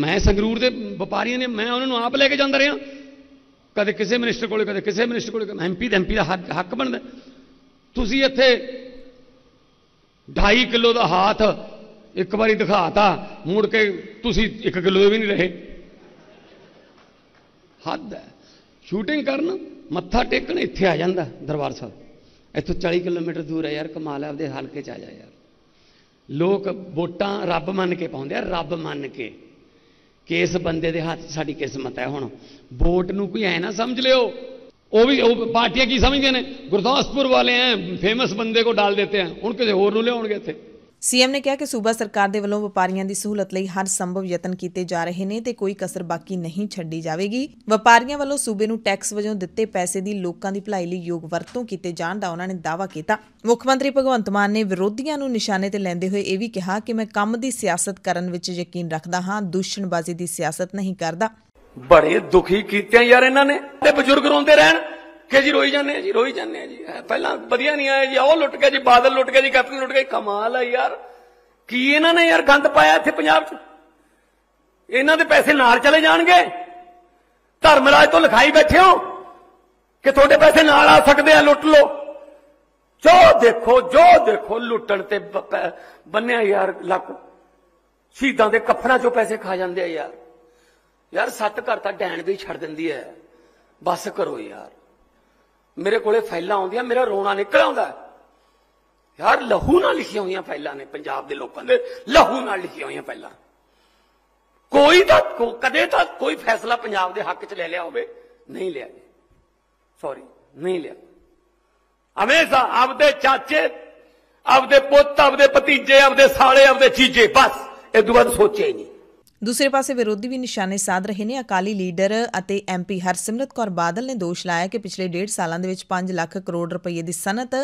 ਮੈਂ ਸੰਗਰੂਰ ਦੇ ਵਪਾਰੀਆਂ ਨੇ ਮੈਂ ਉਹਨਾਂ ਨੂੰ ਆਪ ਲੈ ਕੇ ਜਾਂਦਾ ਰਿਹਾ ਕਦੇ ਕਿਸੇ ਮਿਨਿਸਟਰ ਕੋਲੇ ਕਦੇ ਕਿਸੇ ਮਿਨਿਸਟਰ ਕੋਲੇ ਐਮਪੀ ਦਾ ਐਮਪੀ ਦਾ ਹੱਕ ਬਣਦਾ ਤੁਸੀਂ ਇੱਥੇ 2.5 ਕਿਲੋ ਦਾ ਹਾਥ ਇੱਕ ਵਾਰੀ ਦਿਖਾਤਾ ਮੁੜ ਕੇ ਤੁਸੀਂ 1 ਕਿਲੋ ਵੀ ਨਹੀਂ ਰਹੇ ਹੱਦ ਹੈ ਸ਼ੂਟਿੰਗ ਕਰਨ ਮੱਥਾ ਟੇਕਣ ਇੱਥੇ ਆ ਜਾਂਦਾ ਦਰਬਾਰ ਸਾਹਿਬ ਇੱਥੋਂ 40 ਕਿਲੋਮੀਟਰ ਦੂਰ ਹੈ ਯਾਰ ਕਮਾਲ ਹੈ ਆਪਦੇ ਹਲਕੇ ਚ ਆ ਜਾ ਯਾਰ ਲੋਕ ਵੋਟਾਂ ਰੱਬ ਮੰਨ ਕੇ ਪਾਉਂਦੇ ਆ ਰੱਬ ਮੰਨ ਕੇ ਕਿਸ ਬੰਦੇ ਦੇ ਹੱਥ ਸਾਡੀ ਕਿਸਮਤ ਹੈ ਹੁਣ ਵੋਟ ਨੂੰ ਕੋਈ ਐ ਨਾ ਸਮਝ ਲਿਓ ਉਹ ਵੀ ਉਹ ਪਾਰਟੀਆਂ ਕੀ ਸਮਝਦੇ ਨੇ ਗੁਰਦਾਸਪੁਰ ਵਾਲੇ ਐ ਫੇਮਸ ਬੰਦੇ ਕੋ ਡਾਲ ਦਿੰਦੇ ਆ ਹੁਣ ਕਿਸੇ ਹੋਰ ਨੂੰ ਲਿਆਉਣਗੇ ਇੱਥੇ ਸੀਐਮ ਨੇ ਕਿਹਾ ਕਿ ਸੂਬਾ ਸਰਕਾਰ ਦੇ ਵੱਲੋਂ ਵਪਾਰੀਆਂ ਦੀ ਸਹੂਲਤ ਲਈ ਹਰ ਸੰਭਵ ਯਤਨ ਕੀਤੇ ਜਾ ਰਹੇ ਨੇ ਤੇ ਕੋਈ ਕਸਰ ਬਾਕੀ ਨਹੀਂ ਛੱਡੀ ਜਾਵੇਗੀ ਵਪਾਰੀਆਂ ਵੱਲੋਂ ਸੂਬੇ ਨੂੰ ਟੈਕਸ ਵਜੋਂ ਦਿੱਤੇ ਪੈਸੇ ਦੀ ਲੋਕਾਂ ਦੀ ਭਲਾਈ ਲਈ ਯੋਗ ਵਰਤੋਂ ਕੀਤੇ ਜਾਣ ਦਾ ਉਹਨਾਂ ਨੇ ਦਾਅਵਾ ਕੀਤਾ ਮੁੱਖ ਮੰਤਰੀ ਭਗਵੰਤ ਮਾਨ ਨੇ ਵਿਰੋਧੀਆਂ ਨੂੰ ਨਿਸ਼ਾਨੇ ਤੇ ਲੈਂਦੇ ਹੋਏ ਇਹ ਵੀ ਕਿਹਾ ਕਿ ਮੈਂ ਕੰਮ ਦੀ ਸਿਆਸਤ ਕਰਨ ਵਿੱਚ ਯਕੀਨ ਰੱਖਦਾ ਹਾਂ ਦੂਸ਼ਣਬਾਜ਼ੀ ਦੀ ਸਿਆਸਤ ਨਹੀਂ ਕਰਦਾ ਬੜੇ ਦੁਖੀ ਕੀਤੇ ਯਾਰ ਇਹਨਾਂ ਨੇ ਤੇ ਬਜ਼ੁਰਗ ਰੋਂਦੇ ਰਹਿਣ ਕਿ ਜੀ ਰੋਈ ਜਾਂਦੇ ਆ ਜੀ ਰੋਈ ਜਾਂਦੇ ਆ ਜੀ ਪਹਿਲਾਂ ਵਧੀਆ ਨਹੀਂ ਆਇਆ ਜੀ ਉਹ ਲੁੱਟ ਗਿਆ ਜੀ ਬਾਦਲ ਲੁੱਟ ਗਿਆ ਜੀ ਕੈਪਟਨ ਲੁੱਟ ਗਿਆ ਕਮਾਲ ਆ ਯਾਰ ਕੀ ਇਹਨਾਂ ਨੇ ਯਾਰ ਗੰਦ ਪਾਇਆ ਇੱਥੇ ਪੰਜਾਬ 'ਚ ਇਹਨਾਂ ਦੇ ਪੈਸੇ ਨਾਲ ਚਲੇ ਜਾਣਗੇ ਧਰਮਰਾਜ ਤੋਂ ਲਿਖਾਈ ਬੈਠੇ ਹੋ ਕਿ ਤੁਹਾਡੇ ਪੈਸੇ ਨਾਲ ਆ ਸਕਦੇ ਆ ਲੁੱਟ ਲਓ ਜੋ ਦੇਖੋ ਜੋ ਦੇਖੋ ਲੁੱਟਣ ਤੇ ਬੰਨਿਆ ਯਾਰ ਲੱਕ ਸ਼ੀਦਾਂ ਦੇ ਕਫਰਾਂ 'ਚੋਂ ਪੈਸੇ ਖਾ ਜਾਂਦੇ ਆ ਯਾਰ ਯਾਰ ਸੱਤ ਘਰ ਤਾਂ ਡੈਣ ਵੀ ਛੱਡ ਦਿੰਦੀ ਐ ਬਸ ਕਰੋ ਯਾਰ ਮੇਰੇ ਕੋਲੇ ਫਾਈਲਾਂ ਆਉਂਦੀਆਂ ਮੇਰਾ ਰੋਣਾ ਨਿਕਲ ਆਉਂਦਾ ਯਾਰ ਲਹੂ ਨਾਲ ਲਿਖੀਆਂ ਹੋਈਆਂ ਫਾਈਲਾਂ ਨੇ ਪੰਜਾਬ ਦੇ ਲੋਕਾਂ ਦੇ ਲਹੂ ਨਾਲ ਲਿਖੀਆਂ ਹੋਈਆਂ ਫਾਈਲਾਂ ਕੋਈ ਤਾਂ ਕਦੇ ਤਾਂ ਕੋਈ ਫੈਸਲਾ ਪੰਜਾਬ ਦੇ ਹੱਕ 'ਚ ਲੈ ਲਿਆ ਹੋਵੇ ਨਹੀਂ ਲਿਆ ਸੌਰੀ ਨਹੀਂ ਲਿਆ ਹਮੇਸ਼ਾ ਆਪਦੇ ਚਾਚੇ ਆਪਦੇ ਪੁੱਤ ਆਪਦੇ ਭਤੀਜੇ ਆਪਦੇ ਸਾਲੇ ਆਪਦੇ ਚੀਜੇ ਬਸ ਇਹ ਤੋਂ ਬਾਅਦ ਨਹੀਂ ਦੂਸਰੇ ਪਾਸੇ ਵਿਰੋਧੀ ਵੀ ਨਿਸ਼ਾਨੇ ਸਾਧ ਰਹੇ ਨੇ ਅਕਾਲੀ ਲੀਡਰ ਅਤੇ ਐਮਪੀ ਹਰਸਿਮਰਤ ਕੌਰ ਬਾਦਲ ਨੇ ਦੋਸ਼ ਲਾਇਆ ਕਿ ਪਿਛਲੇ ਡੇਢ ਸਾਲਾਂ ਦੇ ਵਿੱਚ 5 ਲੱਖ ਕਰੋੜ ਰੁਪਏ ਦੀ ਸਨਤ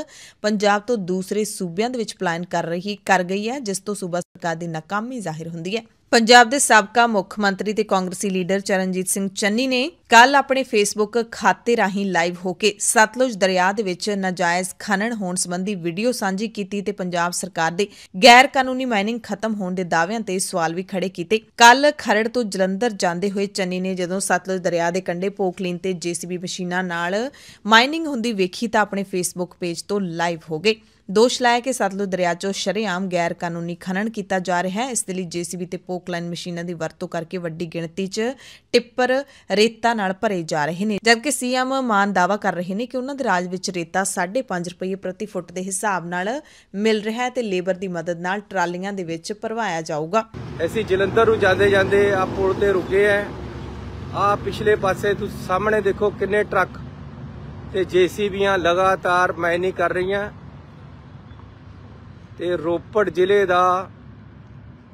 ਪੰਜਾਬ ਤੋਂ ਦੂਸਰੇ ਸੂਬਿਆਂ ਦੇ ਵਿੱਚ ਪਲਾਨ ਕਰ ਰਹੀ ਕਰ ਗਈ ਹੈ ਜਿਸ ਤੋਂ ਸੂਬਾ ਸਰਕਾਰ ਦੀ ਨਾਕਾਮੀ ਜ਼ਾਹਿਰ ਹੁੰਦੀ ਹੈ ਪੰਜਾਬ ਦੇ ਸਾਬਕਾ ਮੁੱਖ ਮੰਤਰੀ ਤੇ ਕਾਂਗਰਸੀ ਲੀਡਰ ਚਰਨਜੀਤ ਸਿੰਘ ਚੰਨੀ ਨੇ ਕੱਲ ਆਪਣੇ ਫੇਸਬੁੱਕ ਖਾਤੇ ਰਾਹੀਂ ਲਾਈਵ ਹੋ ਕੇ ਸਤਲੁਜ ਦਰਿਆ ਦੇ ਵਿੱਚ ਨਾਜਾਇਜ਼ ਖਨਨ ਹੋਣ ਸੰਬੰਧੀ ਵੀਡੀਓ ਸਾਂਝੀ ਕੀਤੀ ਤੇ ਪੰਜਾਬ ਸਰਕਾਰ ਦੇ ਗੈਰ ਕਾਨੂੰਨੀ ਮਾਈਨਿੰਗ ਖਤਮ ਹੋਣ ਦੇ ਦਾਅਵਿਆਂ ਤੇ ਸਵਾਲ ਵੀ ਖੜੇ ਕੀਤੇ ਕੱਲ ਖਰੜ ਤੋਂ ਜਲੰਧਰ ਜਾਂਦੇ ਹੋਏ ਚੰਨੀ ਨੇ ਜਦੋਂ ਸਤਲੁਜ ਦਰਿਆ ਦੇ ਕੰਢੇ ਪੋਕਲੀਨ ਤੇ ਜੀਸੀਬੀ ਮਸ਼ੀਨਾਂ ਨਾਲ ਮਾਈਨਿੰਗ ਹੁੰਦੀ ਵੇਖੀ ਤਾਂ ਆਪਣੇ ਫੇਸਬੁੱਕ ਪੇਜ ਤੋਂ ਲਾਈਵ ਹੋ ਗਏ ਦੋਸ਼ ਲਾਇਆ ਕਿ ਸਤਲੁਜ ਦਰਿਆ 'ਚੋਂ ਸ਼ਰੇਆਮ ਗੈਰ ਕਾਨੂੰਨੀ ਖਨਨ ਕੀਤਾ ਜਾ ਰਿਹਾ ਹੈ ਇਸ ਦੇ ਲਈ ਜੀਸੀਬੀ ਤੇ ਪੋਕਲਾਈਨ ਮਸ਼ੀਨਾਂ ਦੀ ਵਰਤੋਂ ਕਰਕੇ ਵੱਡੀ ਗਿਣਤੀ 'ਚ ਟਿੱਪਰ ਰੇਤਾ ਨਾਲ ਭਰੇ ਜਾ ਰਹੇ ਨੇ ਜਦਕਿ ਸੀਐਮ ਮਾਨ ਦਾਵਾ ਕਰ ਰਹੇ ਨੇ ਕਿ ਉਹਨਾਂ ਦੇ ਰਾਜ ਵਿੱਚ ਰੇਤਾ 5.5 ਰੁਪਏ ਪ੍ਰਤੀ ਫੁੱਟ ਦੇ ਹਿਸਾਬ ਨਾਲ ਮਿਲ ਰਿਹਾ ਹੈ ਤੇ ਲੇਬਰ ਦੀ ਮਦਦ ਨਾਲ ਟਰਾਲੀਆਂ ਦੇ ਵਿੱਚ ਭਰਵਾਇਆ ਜਾਊਗਾ ਅਸੀਂ ਜਲੰਧਰ ਨੂੰ ਜਾਂਦੇ ਜਾਂਦੇ ਆ ਪੁਲ ਤੇ ਰੁਕੇ ਆ ਆ ਪਿਛਲੇ ਪਾਸੇ ਤੁਸੀਂ ਸਾਹਮਣੇ ਦੇਖੋ ਕਿੰਨੇ ਟਰੱਕ ਤੇ ਜੀਸੀਬੀਆਂ ਲਗਾਤਾਰ ਮਾਈਨਿੰਗ ਕਰ ਰਹੀਆਂ ਤੇ ਰੋਪੜ ਜ਼ਿਲ੍ਹੇ ਦਾ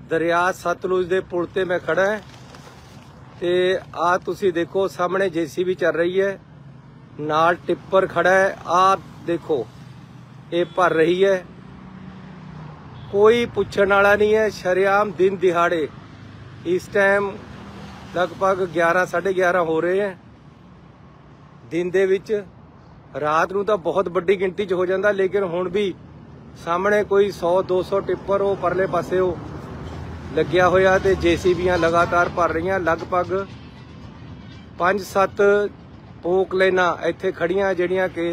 ਦਰਿਆ ਸਤਲੁਜ ਦੇ ਪੁਲ ਤੇ ਮੈਂ ਖੜਾ ਹਾਂ ਤੇ ਆ ਤੁਸੀਂ ਦੇਖੋ ਸਾਹਮਣੇ ਜੀਸੀਬੀ ਚੱਲ ਰਹੀ ਹੈ ਨਾਲ ਟਿੱਪਰ ਖੜਾ ਹੈ ਆ ਦੇਖੋ ਇਹ ਭਰ ਰਹੀ ਹੈ ਕੋਈ ਪੁੱਛਣ ਵਾਲਾ ਨਹੀਂ ਹੈ ਸ਼ਰਿਆਮ ਦਿਨ ਦਿਹਾੜੇ ਇਸ ਟਾਈਮ ਲਗਭਗ 11 11:30 ਹੋ ਰਹੇ ਹੈ ਦਿਨ ਦੇ ਵਿੱਚ ਰਾਤ ਨੂੰ ਤਾਂ ਬਹੁਤ ਵੱਡੀ ਗਿਣਤੀ 'ਚ ਹੋ ਜਾਂਦਾ ਲੇਕਿਨ ਹੁਣ ਵੀ ਸਾਹਮਣੇ ਕੋਈ 100 200 ਟਿੱਪਰ ਉਹ ਪਰਲੇ ਪਾਸੇ ਉਹ ਲੱਗਿਆ ਹੋਇਆ ਤੇ ਜੀਸੀਬੀਆਂ ਲਗਾਤਾਰ ਭਰ ਰਹੀਆਂ ਲਗਭਗ 5-7 ਪੋਕ ਲੈਣਾ ਇੱਥੇ ਖੜੀਆਂ ਜਿਹੜੀਆਂ ਕਿ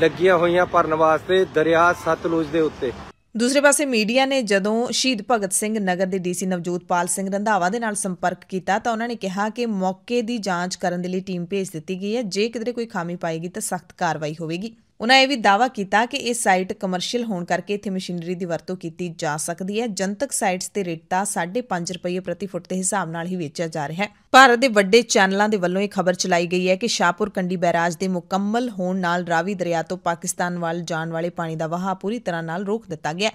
ਲੱਗੀਆਂ ਹੋਈਆਂ ਭਰਨ ਵਾਸਤੇ ਦਰਿਆ ਸਤਲੁਜ ਦੇ ਉੱਤੇ ਦੂਸਰੇ ਪਾਸੇ ਮੀਡੀਆ ਨੇ ਜਦੋਂ ਸ਼ਹੀਦ ਭਗਤ ਸਿੰਘ ਨਗਰ ਦੇ ਡੀਸੀ ਨਵਜੋਤਪਾਲ ਸਿੰਘ ਰੰਧਾਵਾ ਦੇ ਨਾਲ ਸੰਪਰਕ ਕੀਤਾ ਤਾਂ ਉਹਨਾਂ ਨੇ ਕਿਹਾ ਕਿ ਮੌਕੇ ਦੀ ਜਾਂਚ ਕਰਨ ਦੇ ਲਈ ਟੀਮ ਭੇਜ ਦਿੱਤੀ ਗਈ ਹੈ ਜੇ ਕਿਤੇ ਕੋਈ ਖਾਮੀ ਪਾਈ ਗਈ ਤਾਂ ਸਖਤ ਕਾਰਵਾਈ ਹੋਵੇਗੀ ਉਹਨਾਂ ਇਹ ਵੀ ਦਾਵਾ ਕੀਤਾ ਕਿ ਇਹ ਸਾਈਟ ਕਮਰਸ਼ੀਅਲ ਹੋਣ ਕਰਕੇ ਇੱਥੇ ਮਸ਼ੀਨਰੀ ਦੀ ਵਰਤੋਂ ਕੀਤੀ ਜਾ ਸਕਦੀ ਹੈ ਜਨਤਕ ਸਾਈਟਸ ਤੇ ਰੇਟ ਤਾਂ 5.5 ਰੁਪਏ ਪ੍ਰਤੀ ਫੁੱਟ ਦੇ ਹਿਸਾਬ ਨਾਲ ਹੀ ਵੇਚਿਆ ਜਾ ਰਿਹਾ ਹੈ ਭਾਰਤ ਦੇ ਵੱਡੇ ਚੈਨਲਾਂ ਦੇ ਵੱਲੋਂ ਇਹ ਖਬਰ ਚਲਾਈ ਗਈ ਹੈ ਕਿ ਸ਼ਾਹਪੁਰ ਕੰਡੀ ਬੈਰਾਜ ਦੇ ਮੁਕੰਮਲ ਹੋਣ ਨਾਲ ਰਾਵੀ ਦਰਿਆ ਤੋਂ ਪਾਕਿਸਤਾਨ ਵੱਲ ਜਾਣ ਵਾਲੇ ਪਾਣੀ ਦਾ ਵਹਾਅ ਪੂਰੀ ਤਰ੍ਹਾਂ ਨਾਲ ਰੋਕ ਦਿੱਤਾ ਗਿਆ